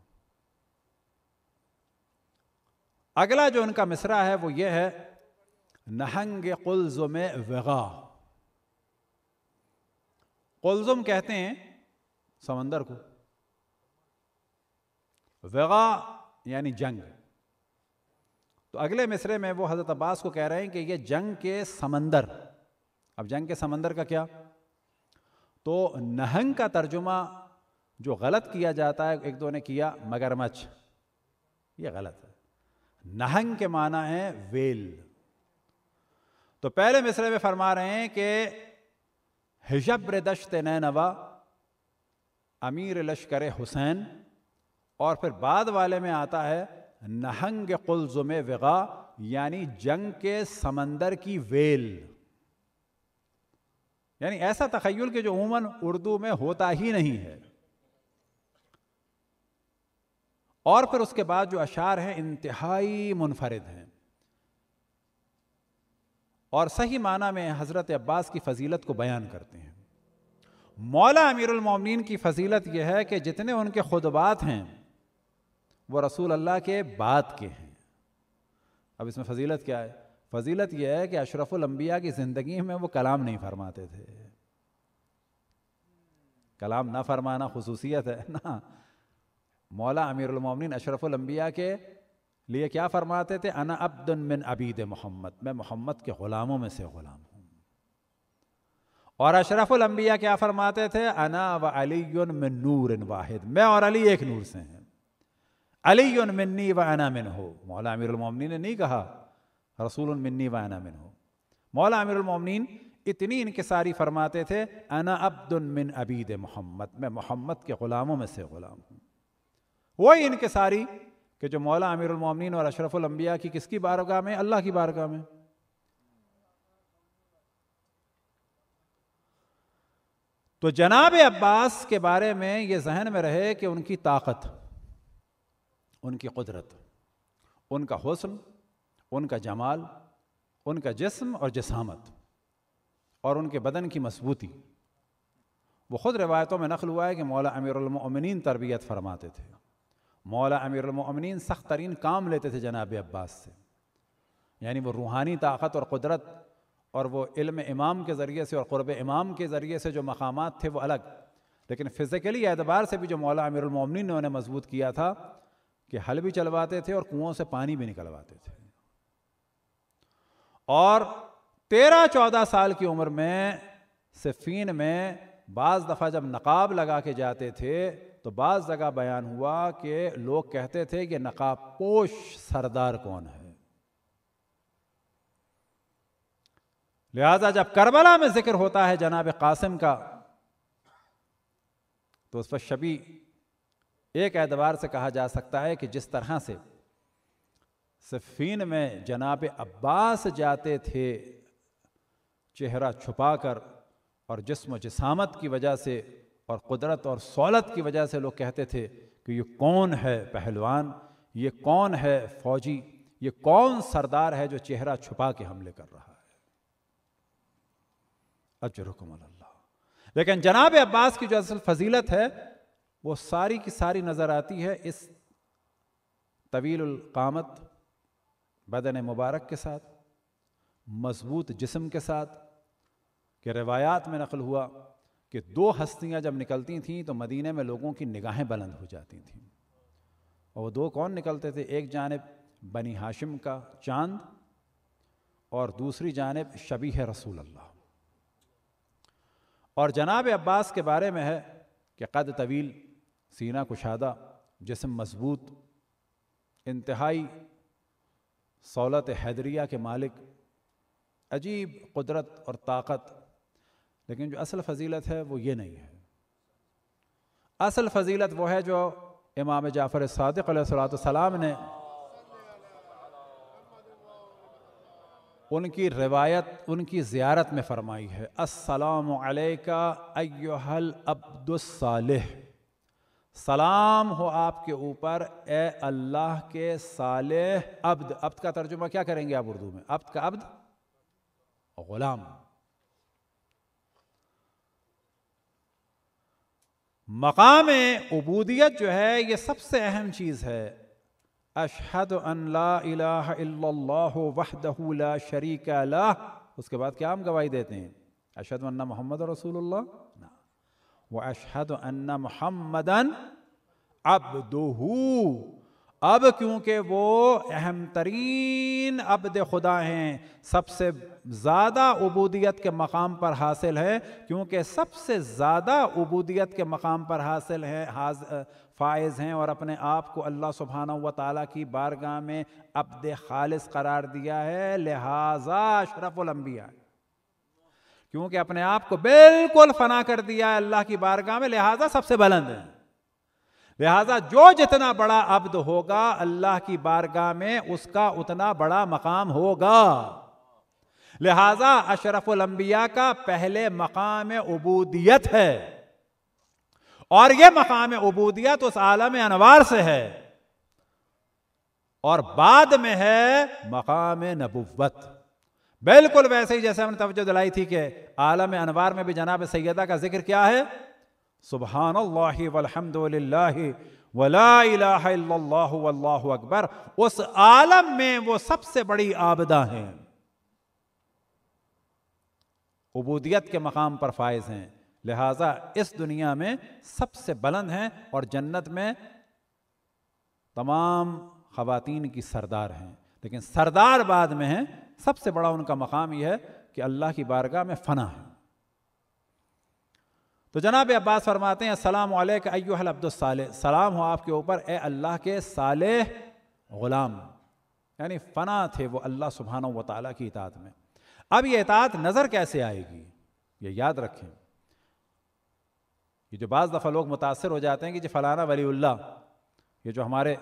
अगला जो उनका मिसरा है वो ये है नहंग कुल्ज़ुम वगा कुलजुम कहते हैं समंदर को वगा यानी जंग तो अगले मिसरे में वो हज़रत अब्बास को कह रहे हैं कि ये जंग के समंदर अब जंग के समंदर का क्या तो नहंग का तर्जुमा जो गलत किया जाता है एक दो ने किया मगरमच्छ ये गलत है नहंग के माना है वेल तो पहले मिसरे में फरमा रहे हैं कि हिजब्र दश्त नवा अमीर लश्कर हुसैन और फिर बाद वाले में आता है नहंग कुलजुम वगा यानी जंग के समंदर की वेल यानी ऐसा तखयल कि जो उमन उर्दू में होता ही नहीं है और फिर उसके बाद जो अशार हैं इंतहाई मुनफरद हैं और सही माना में हज़रत अब्बास की फजीलत को बयान करते हैं मौला अमीरमिन की फजीलत यह है कि जितने उनके खुदबात हैं वो रसूल अल्लाह के बात के हैं अब इसमें फजीलत क्या है फजीलत यह है कि अशरफुलम्बिया की ज़िंदगी में वो कलाम नहीं फरमाते थे कलाम ना फरमाना खसूसियत है ना मौला अमीरमिन अशरफुलम्बिया के लिए क्या फरमाते थे अना अब्दुन मिन अबीद मोहम्मद मैं मोहम्मद के ग़ुलामों में से ग़ुलाम हूँ और अशरफुल अम्बिया क्या फरमाते थे अना व अली मिन नूर वाहिद मैं और अली एक नूर से हैं अली मिन्नी व अना मिन हो मौला अमीरमिन ने नहीं कहा रसूल मिन्नी व अना मिन हो मौला अमीरमिन इतनी इनकसारी फरमाते थे अना अब्दुल मिन अबीद मोहम्मद मैं मोहम्मद के ग़ुलामों में से ग़ुलाम हूँ वही इनकसारी कि जो मौला अमीरमिन और अशरफुल्बिया की किसकी बारगाह में अल्लाह की बारगाह में तो जनाब अब्बास के बारे में ये जहन में रहे कि उनकी ताकत उनकी कुदरत उनका हुसन उनका जमाल उनका जिस्म और जसामत और उनके बदन की मजबूती वो ख़ुद रिवायतों में नकल हुआ है कि मौला अमीरमिन तरबियत फरमाते थे मौला अमीरमिन सख्त तरीन काम लेते थे जनाब अब्बास से यानी वो रूहानी ताकत और क़ुदरत और वो इल्म इमाम के ज़रिए से और क़ुरब इमाम के ज़रिए से जो मकाम थे वो अलग लेकिन फ़िज़िकली एतबार से भी जो मौला अमीरमिन ने उन्हें मजबूत किया था कि हल भी चलवाते थे और कुओं से पानी भी निकलवाते थे और तेरह चौदह साल की उम्र में सिफीन में बाज़ दफ़ा जब नकाब लगा के जाते थे तो बाज़ जगह बयान हुआ कि लोग कहते थे कि नकाबपोश सरदार कौन है लिहाजा जब करबला में जिक्र होता है जनाब कासिम का तो उस पर शबी एक एतबार से कहा जा सकता है कि जिस तरह से सिफीन में जनाब अब्बास जाते थे चेहरा छुपाकर और जिसम जिसामत की वजह से और क़ुदरत और सौलत की वजह से लोग कहते थे कि ये कौन है पहलवान ये कौन है फौजी ये कौन सरदार है जो चेहरा छुपा के हमले कर रहा है अजरकम अल्लाह लेकिन जनाब अब्बास की जो असल फजीलत है वो सारी की सारी नज़र आती है इस तवील कामत बदन मुबारक के साथ मजबूत जिस्म के साथ के रवायात में नकल हुआ कि दो हस्तियां जब निकलती थीं तो मदीने में लोगों की निगाहें बुलंद हो जाती थीं और वो दो कौन निकलते थे एक जानब बनी हाशिम का चांद और दूसरी जानब शबी है रसूल अल्लाह और जनाब अब्बास के बारे में है कि कद तवील सीना कुशादा जिसम मजबूत इंतहाई सौलत हैदरिया के मालिक अजीब कुदरत और ताकत लेकिन जो असल फजीलत है वो ये नहीं है असल फजीलत वो है जो इमाम जाफ़र सदक सलाम ने उनकी रिवायत उनकी ज़्यारत में फ़रमाई है अस्सलाम अयोहल सलाम हो आपके ऊपर ए अल्लाह के साले अब्द अब्द का तर्जुमा क्या करेंगे आप उर्दू में अब्द का अब्द ग़ुलाम मकाम अबूदियत जो है ये सबसे अहम चीज़ है अशहद वहदहला शरीक अल्लाह उसके बाद क्या हम गवाही देते हैं अशहद अन्ना मोहम्मद रसूलुल्लाह ना व अशहद अन्ना मोहम्मदन अब्दुहू अब क्योंकि वो अहम तरीन अबद खुदा हैं सबसे ज़्यादा अबूदियत के मकाम पर हासिल है क्योंकि सबसे ज़्यादा अबूदियत के मकाम पर हासिल है हाज फायज़ हैं और अपने आप को अल्लाह सुबहाना व ताली की बारगाह में अबद खालस करार दिया है लिहाजा अशरफुलम्बिया क्योंकि अपने आप को बिल्कुल फना कर दिया है अल्लाह की बारगाह में लिहाजा सबसे बुलंद है लिहाजा जो जितना बड़ा अब्द होगा अल्लाह की बारगाह में उसका उतना बड़ा मकाम होगा लिहाजा अशरफुलंबिया का पहले मकाम उबूदियत है और यह मकाम अबूदियत उस आलम अनवार से है और बाद में है मकाम नबुवत बिल्कुल वैसे ही जैसे हमने तवज्जो दिलाई थी कि आलम अनवार में भी जनाब सैदा का जिक्र क्या है सुबहान अल्लाह वलहमदिल्ला वला अकबर उस आलम में वो सबसे बड़ी आबदा हैं उबूदियत के मकाम पर फायज हैं लिहाजा इस दुनिया में सबसे बुलंद हैं और जन्नत में तमाम खवतिन की सरदार हैं लेकिन सरदार बाद में हैं सबसे बड़ा उनका मकाम यह है कि अल्लाह की बारगाह में फ़ना है तो जनाब अब्बास फरमाते हैं सलाम अयूहल अब्दुलसाल सलाम हो आपके ऊपर ए अल्लाह के साल ग़ुलाम यानी फ़ना थे वो अल्लाह सुबहाना व ताली की इतात में अब ये इतात नज़र कैसे आएगी ये याद रखें ये जो बाज़ दफ़ा लोग मुतासर हो जाते हैं कि जी फ़लाना वलील्ला ये जो हमारे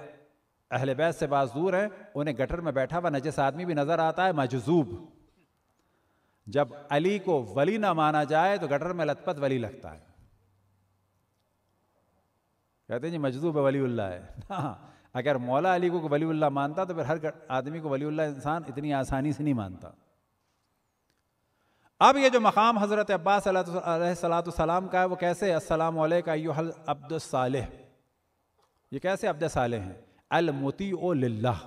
अहल बैत से बाज़ दूर हैं उन्हें गटर में बैठा हुआ नजस आदमी भी नज़र आता है मजजूब जब अली को वली ना माना जाए तो गटर में लतपत वली लगता है कहते हैं जी मजदूब उल्ला है हाँ अगर मौला अली को उल्ला मानता तो फिर हर आदमी को उल्ला इंसान इतनी आसानी से नहीं मानता अब ये जो मकाम हज़रत अब्बास सलाम का है वो कैसे असलम युहल अब्दुलसाल ये कैसे अब्दाले हैं अलमोती ओ लाह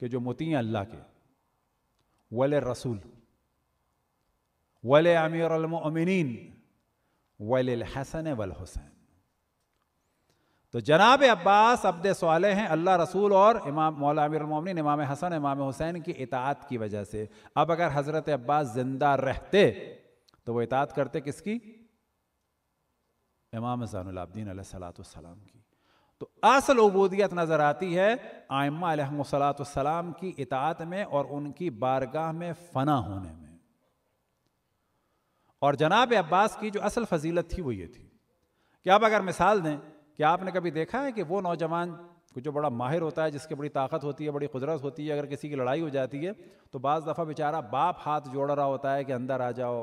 के जो मोती हैं अल्लाह के وللرسول ولأمير المؤمنين وللحسن والحسین तो जनाब अब्बास अब्द सवाल हैं अल्लाह रसूल और इमाम मौला अमीर अमीरमिन इमाम हसन इमाम हुसैन की इतात की वजह से अब अगर हज़रत अब्बास ज़िंदा रहते तो वह इतात करते किसकी इमाम हसानुल्लाब्दीन सलाम की तो असल अबूदियत नज़र आती है आयमासलाम की इतात में और उनकी बारगाह में फ़ना होने में और जनाब अब्बास की जो असल फजीलत थी वो ये थी कि आप अगर मिसाल दें कि आपने कभी देखा है कि वो नौजवान जो बड़ा माहिर होता है जिसकी बड़ी ताकत होती है बड़ी कुदरत होती है अगर किसी की लड़ाई हो जाती है तो बज़ दफ़ा बेचारा बाप हाथ जोड़ रहा होता है कि अंदर आ जाओ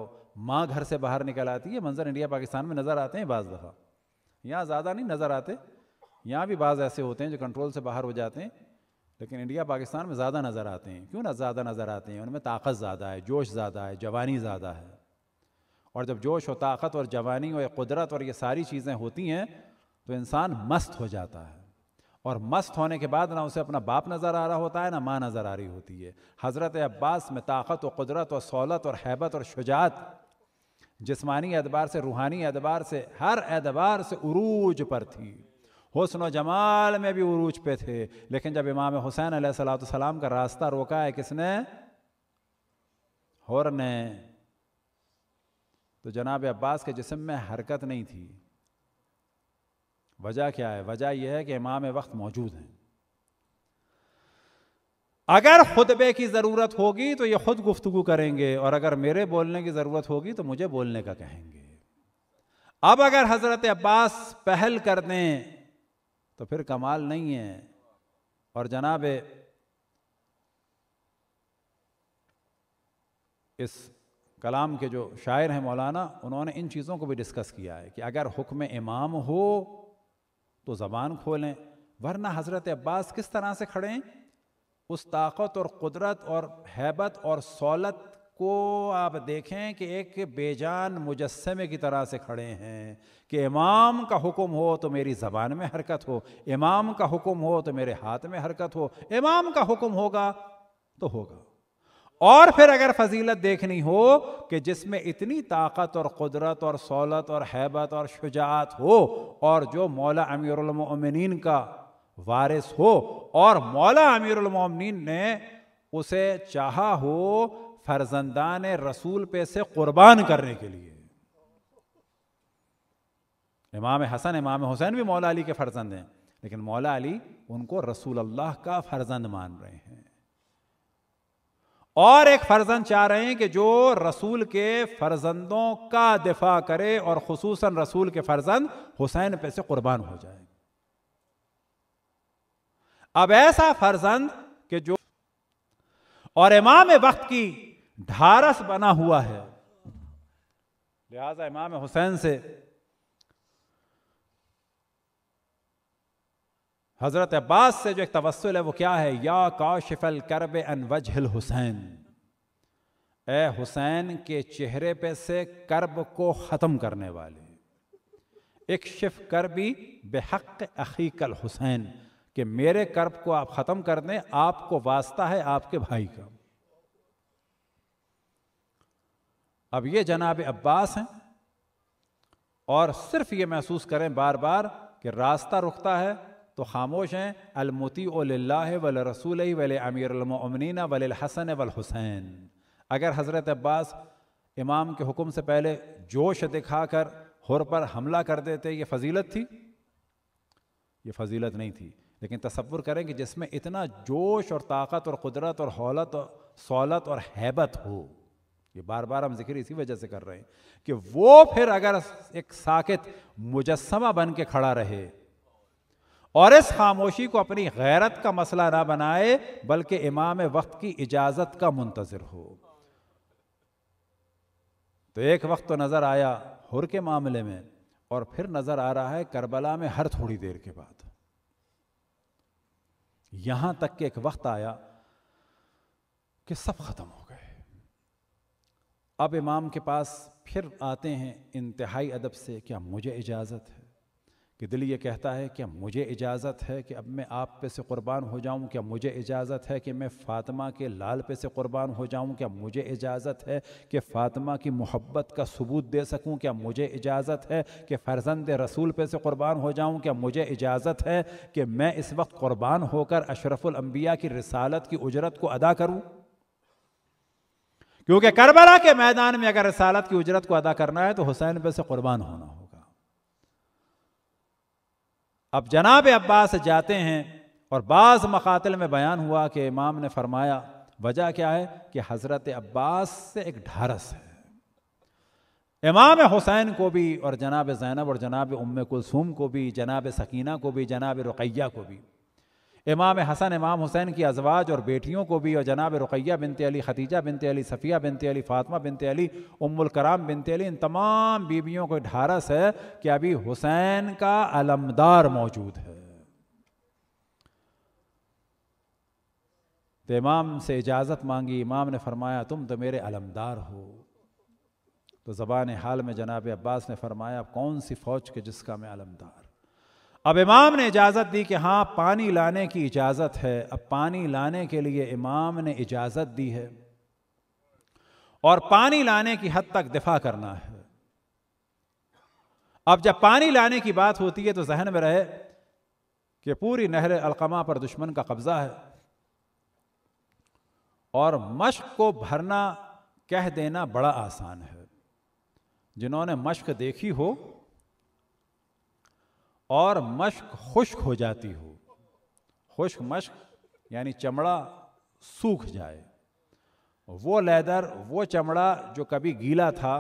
माँ घर से बाहर निकल आती है मंजर इंडिया पाकिस्तान में नज़र आते हैं बाज़ दफ़ा यहाँ ज़्यादा नहीं नज़र आते यहाँ भी बाज़ ऐसे होते हैं जो कंट्रोल से बाहर हो जाते हैं लेकिन इंडिया पाकिस्तान में ज़्यादा नज़र आते हैं क्यों ना ज़्यादा नज़र आते हैं उनमें ताकत ज़्यादा है जोश ज़्यादा है जवानी ज़्यादा है और जब जोश और ताकत और जवानी और कुदरत और ये सारी चीज़ें होती हैं तो इंसान मस्त हो जाता है और मस्त होने के बाद ना उसे अपना बाप नज़र आ रहा होता है ना माँ नज़र आ रही होती है हज़रत अब्बास में ताकत और कुदरत और सौलत और हैबत और शुजात जिस्मानी एतबार से रूहानी एतबार से हर एतबार से उरूज पर थी व जमाल में भी उरूज पे थे लेकिन जब इमाम हुसैन सलाम का रास्ता रोका है किसने हर ने तो जनाब अब्बास के जिसम में हरकत नहीं थी वजह क्या है वजह यह है कि इमाम वक्त मौजूद हैं अगर खुतबे की ज़रूरत होगी तो ये ख़ुद गुफ्तु करेंगे और अगर मेरे बोलने की ज़रूरत होगी तो मुझे बोलने का कहेंगे अब अगर हज़रत अब्बास पहल कर दें तो फिर कमाल नहीं है और जनाब इस कलाम के जो शायर हैं मौलाना उन्होंने इन चीज़ों को भी डिस्कस किया है कि अगर हुक्म इमाम हो तो ज़बान खोलें वरना हज़रत अब्बास किस तरह से खड़े हैं उस ताकत और कुदरत और हैबत और सौलत को आप देखें कि एक बेजान मुजस्मे की तरह से खड़े हैं कि इमाम का हुक्म हो तो मेरी ज़बान में हरकत हो इमाम का हुक्म हो तो मेरे हाथ में हरकत हो इमाम का हुक्म होगा तो होगा और फिर अगर फजीलत देखनी हो कि जिसमें इतनी ताकत और क़ुदरत और सौलत और हैबत और शुजात हो और जो मौला अमीरमिन का वारिस हो और मौला अमीरमिन ने उसे चाहा हो फरजंदान रसूल पे से कुर्बान करने के लिए इमाम हसन इमाम हुसैन भी मौला अली के फर्जंद हैं लेकिन मौला अली उनको रसूल अल्लाह का फर्जंद मान रहे हैं और एक फर्जंद चाह रहे हैं कि जो रसूल के फर्जंदों का दिफा करे और खसूस रसूल के फर्जंद हुसैन पे से कुर्बान हो जाए अब ऐसा फर्जंद कि जो और इमाम वक्त की ढारस बना हुआ है लिहाजा इमाम हुसैन से हज़रत अब्बास से जो एक तवसल है वो क्या है या काशिफल करब अन वजहल हुसैन ए हुसैन के चेहरे पे से कर्ब को ख़त्म करने वाले एक शिफ भी बेहक अकीकल हुसैन कि मेरे कर्ब को आप ख़त्म कर दें आपको वास्ता है आपके भाई का अब ये जनाब अब्बास हैं और सिर्फ ये महसूस करें बार बार कि रास्ता रुकता है तो खामोश हैं अलमती वल रसूल वल अमीरमिन वल हसन वल हुसैन अगर हज़रत अब्बास इमाम के हुक्म से पहले जोश दिखा कर हुर पर हमला कर देते ये फजीलत थी ये फजीलत नहीं थी लेकिन तस्वुर करें कि जिसमें इतना जोश और ताकत और कुदरत और हौलत और सौलत और हैबत हो ये बार बार हम जिक्र इसी वजह से कर रहे हैं कि वो फिर अगर एक साकित मुजस्मा बन के खड़ा रहे और इस खामोशी को अपनी गैरत का मसला ना बनाए बल्कि इमाम वक्त की इजाजत का मुंतजर हो तो एक वक्त तो नजर आया हुर के मामले में और फिर नजर आ रहा है करबला में हर थोड़ी देर के बाद यहां तक के एक वक्त आया कि सब खत्म हो आप इमाम के पास फिर आते हैं इंतहाई अदब से क्या मुझे इजाज़त है कि दिल ये कहता है क्या मुझे इजाज़त है कि अब मैं आप पे से क़ुरबान हो जाऊँ क्या मुझे इजाज़त है कि मैं फ़ातिमा के लाल पे से क़ुरबान हो जाऊँ क्या मुझे इजाज़त है कि फ़ातिमा की मोहब्बत का सबूत दे सकूँ क्या मुझे इजाज़त है कि फ़र्जंद रसूल पे से क़ुरबान हो जाऊँ क्या मुझे इजाज़त है कि मैं इस वक्त क़ुरबान होकर अशरफुल्बिया की रसालत की उजरत को अदा करूँ क्योंकि करबला के मैदान में अगर रसालत की उजरत को अदा करना है तो हुसैन पे से कुर्बान होना होगा अब जनाब अब्बास जाते हैं और बाज़ मकातल में बयान हुआ कि इमाम ने फरमाया वजह क्या है कि हज़रत अब्बास से एक ढारस है इमाम हुसैन को भी और जनाब जैनब और जनाब उम कुलसूम को भी जनाब सकीना को भी जनाब रुकैया को भी इमाम हसन इमाम हुसैन की अजवाज और बेटियों को भी और जनाब रुकैया बिनते अली खतीजा बिनते अली सफ़िया बिनते अली फातमा बिनते अली उम्मुल कराम बिनते अली इन तमाम बीबियों को ढारस है कि अभी हुसैन का अलमदार मौजूद है तो इमाम से इजाज़त मांगी इमाम ने फरमाया तुम तो मेरे अलमदार हो तो ज़बान हाल में जनाब अब्बास ने फरमाया कौन सी फ़ौज के जिसका मैं अलमदार अब इमाम ने इजाज़त दी कि हाँ पानी लाने की इजाज़त है अब पानी लाने के लिए इमाम ने इजाज़त दी है और पानी लाने की हद तक दिफा करना है अब जब पानी लाने की बात होती है तो जहन में रहे कि पूरी नहर अलकमा पर दुश्मन का कब्ज़ा है और मश्क को भरना कह देना बड़ा आसान है जिन्होंने मश्क देखी हो और मश्क खुश्क हो जाती हो खुश्क मश्क यानी चमड़ा सूख जाए वो लेदर वो चमड़ा जो कभी गीला था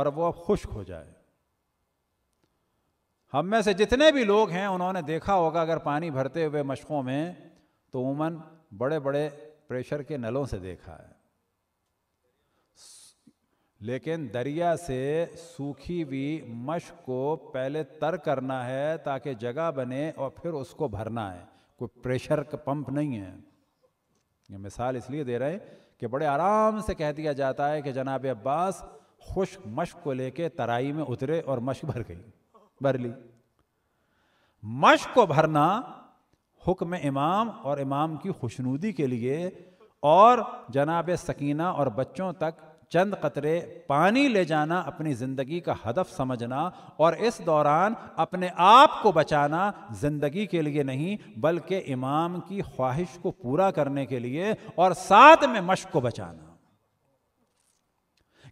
और वो अब खुश्क हो जाए हम में से जितने भी लोग हैं उन्होंने देखा होगा अगर पानी भरते हुए मशकों में तो उमन बड़े बड़े प्रेशर के नलों से देखा है लेकिन दरिया से सूखी हुई मश को पहले तर करना है ताकि जगह बने और फिर उसको भरना है कोई प्रेशर का पंप नहीं है ये मिसाल इसलिए दे रहे हैं कि बड़े आराम से कह दिया जाता है कि जनाब अब्बास खुश मश को लेके तराई में उतरे और मश भर गई भर ली मश को भरना हुक्म इमाम और इमाम की खुशनूदी के लिए और जनाब सकीना और बच्चों तक चंद कतरे पानी ले जाना अपनी ज़िंदगी का हदफ समझना और इस दौरान अपने आप को बचाना ज़िंदगी के लिए नहीं बल्कि इमाम की ख्वाहिश को पूरा करने के लिए और साथ में मश्क को बचाना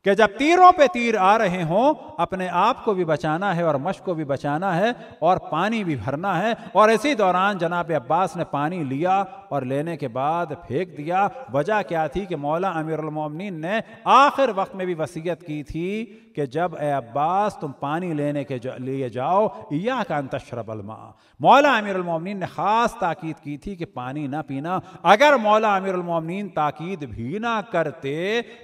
कि जब तीरों पे तीर आ रहे हों अपने आप को भी बचाना है और मश को भी बचाना है और पानी भी भरना है और इसी दौरान जनाब अब्बास ने पानी लिया और लेने के बाद फेंक दिया वजह क्या थी कि मौला अमीरमिन ने आखिर वक्त में भी वसीयत की थी कि जब ए अब्बास तुम पानी लेने के लिए जाओ या का अंतशरब मौला अमीरमिन ने ख़ास ताकीद की थी कि पानी ना पीना अगर मौला अमीरमिन ताकीद भी ना करते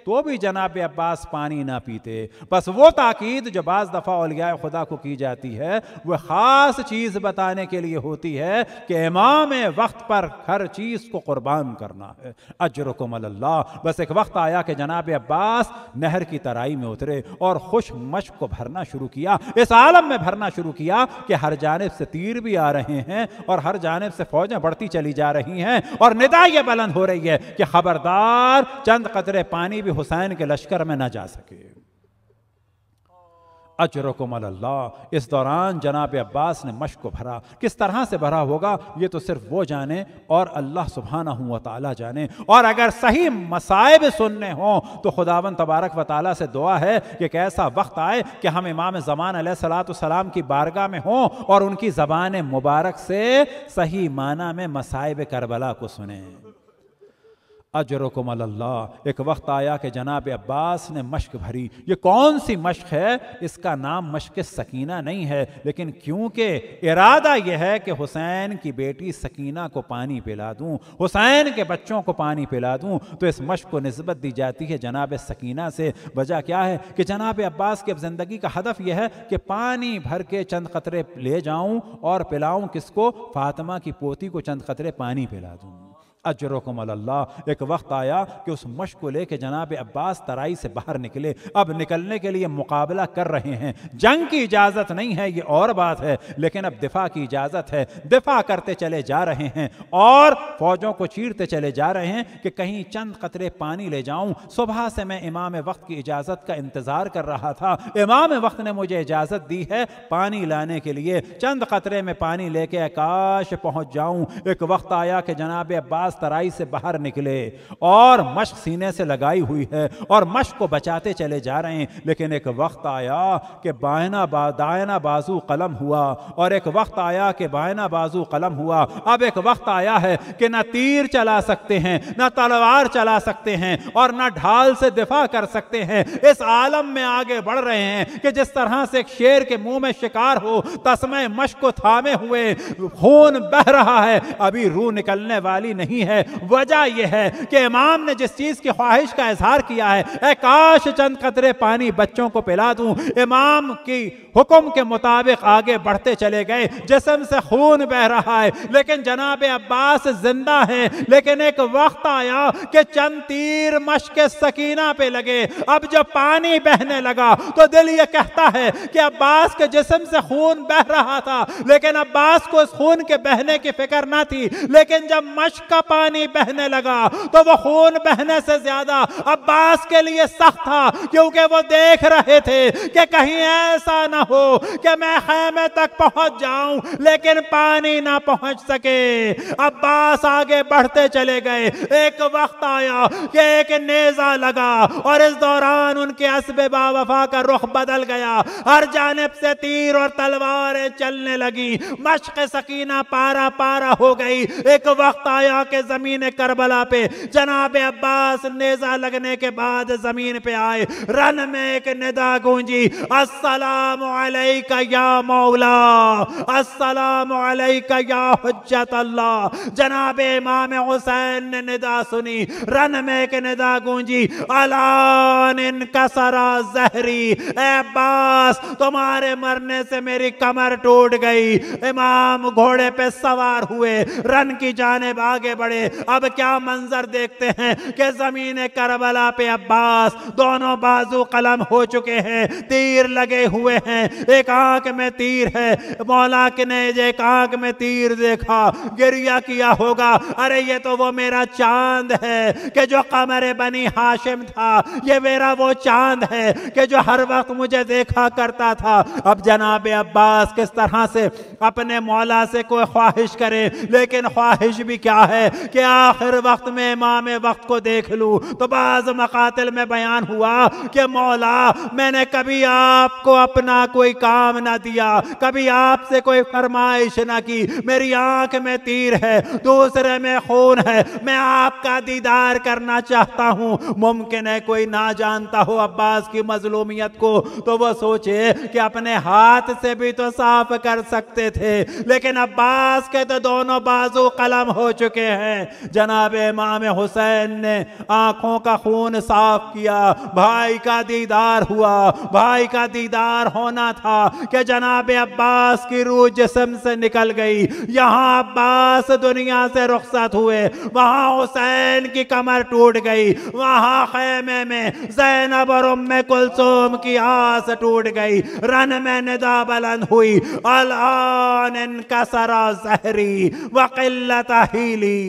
तो भी जनाब अब्बास पानी ना पीते बस वो ताकीद जो बाज़ दफ़ा उलिया खुदा को की जाती है वह ख़ास चीज़ बताने के लिए होती है कि इमाम वक्त पर हर चीज़ को कुर्बान करना है अजर मल्ला बस एक वक्त आया कि जनाब अब्बास नहर की तराई में उतरे और खुश मश को भरना शुरू किया इस आलम में भरना शुरू किया कि हर जानब से तीर भी आ रहे हैं और हर जानब से फौजें बढ़ती चली जा रही हैं और निदा यह बुलंद हो रही है कि खबरदार चंद कतरे पानी भी हुसैन के लश्कर में ना जा सके अजरकम अल्लाह इस दौरान जनाब अब्बास ने मश को भरा किस तरह से भरा होगा ये तो सिर्फ वो जाने और अल्लाह सुबहाना हुआ वाली जाने और अगर सही मसायब सुनने हों तो खुदावन तबारक व ताली से दुआ है कि एक ऐसा वक्त आए कि हम इमाम ज़मान सलाम की बारगाह में हों और उनकी ज़बान मुबारक से सही माना में मसायब करबला को सुने अजरकम अल्लाह एक वक्त आया कि जनाब अब्बास ने मश्क भरी ये कौन सी मश्क है इसका नाम मश्क सकीना नहीं है लेकिन क्योंकि इरादा यह है कि हुसैन की बेटी सकीना को पानी पिला दूँ हुसैन के बच्चों को पानी पिला दूँ तो इस मश्क को नस्बत दी जाती है जनाब सकीना से वजह क्या है कि जनाब अब्बास की अब ज़िंदगी का हदफ यह है कि पानी भर के चंद कतरे ले जाऊँ और पिलाऊँ किसको फातमा की पोती को चंद कतरे पानी पिला दूँ अजरकम अल्लाह एक वक्त आया कि उस मश्क को लेकर जनाब अब्बास तराई से बाहर निकले अब निकलने के लिए मुकाबला कर रहे हैं जंग की इजाज़त नहीं है ये और बात है लेकिन अब दिफा की इजाज़त है दिफा करते चले जा रहे हैं और फौजों को चीरते चले जा रहे हैं कि कहीं चंद कतरे पानी ले जाऊं सुबह से मैं इमाम वक्त की इजाज़त का इंतज़ार कर रहा था इमाम वक्त ने मुझे इजाज़त दी है पानी लाने के लिए चंद कतरे में पानी लेके आकाश पहुंच जाऊं एक वक्त आया कि जनाब अब्बास तराई से बाहर निकले और मश्क सीने से लगाई हुई है और मश्क को बचाते चले जा रहे हैं लेकिन एक वक्त आया कि बायना बा, दायना बाजू कलम हुआ और एक वक्त आया कि बायना बाजू कलम हुआ अब एक वक्त आया है कि ना तीर चला सकते हैं ना तलवार चला सकते हैं और ना ढाल से दिफा कर सकते हैं इस आलम में आगे बढ़ रहे हैं कि जिस तरह से एक शेर के मुंह में शिकार हो तस्मय मश को थामे हुए खून बह रहा है अभी रू निकलने वाली नहीं है वजह यह है कि इमाम ने जिस चीज़ की ख्वाहिश का इजहार किया है काश चंद कतरे पानी बच्चों को पिला दूं इमाम की हुक्म के मुताबिक आगे बढ़ते चले गए जिसम से खून बह रहा है लेकिन जनाब अब्बास जिंदा है लेकिन एक वक्त आया कि चंद तीर मश्क सकीना पे लगे अब जब पानी बहने लगा तो दिल ये कहता है कि अब्बास के जिसम से खून बह रहा था लेकिन अब्बास को इस खून के बहने की फिक्र ना थी लेकिन जब मश्क का पानी बहने लगा तो वह खून बहने से ज्यादा अब्बास के लिए सख्त था क्योंकि वो देख रहे थे कि कहीं ऐसा ना हो कि मैं खेमे तक पहुंच जाऊं लेकिन पानी ना पहुंच सके अब्बास आगे बढ़ते चले गए एक वक्त आया कि एक नेजा लगा और इस दौरान उनके असब बावफा का रुख बदल गया हर जानब से तीर और तलवारें चलने लगी मशक सकीना पारा पारा हो गई एक वक्त आया कि जमीन करबला पे जनाब अब्बास नेजा लगने के बाद जमीन पे आए रन में एक निदा गूंजी असलाम या मौला अस्सलाम जनाब इमाम सुनी रन में निदा गूंजी अलान तुम्हारे मरने से मेरी कमर टूट गई इमाम घोड़े पे सवार हुए रन की जानेब आगे बढ़े अब क्या मंजर देखते हैं कि जमीन करबला पे अब्बास दोनों बाजू कलम हो चुके हैं तीर लगे हुए हैं एक आंख में तीर है मौला के ने एक आंख में तीर देखा गिरिया किया होगा अरे ये तो वो मेरा चांद है कि जो कमर बनी हाशिम था ये मेरा वो चांद है कि जो हर वक्त मुझे देखा करता था अब जनाब अब्बास किस तरह से अपने मौला से कोई ख्वाहिश करे लेकिन ख्वाहिश भी क्या है कि आखिर वक्त में इमाम वक्त को देख लू तो बाज़ मकातिल में बयान हुआ कि मौला मैंने कभी आपको अपना कोई काम ना दिया कभी आपसे कोई फरमाइश ना की मेरी आंख में तीर है दूसरे में खून है मैं आपका दीदार करना चाहता हूँ मुमकिन है कोई ना जानता हो अब्बास की मजलूमियत को तो वो सोचे कि अपने हाथ से भी तो साफ कर सकते थे लेकिन अब्बास के तो दोनों बाजू कलम हो चुके हैं जनाब इमाम हुसैन ने आंखों का खून साफ किया भाई का दीदार हुआ भाई का दीदार होने फरमाना था कि जनाब अब्बास की रूह जिसम से निकल गई यहां अब्बास दुनिया से रुखसत हुए वहां हुसैन की कमर टूट गई वहां खैमे में जैनब और उम्मे कुलसुम की आस टूट गई रन में निदा बुलंद हुई अलान इनका सरा जहरी वकिल्लत हीली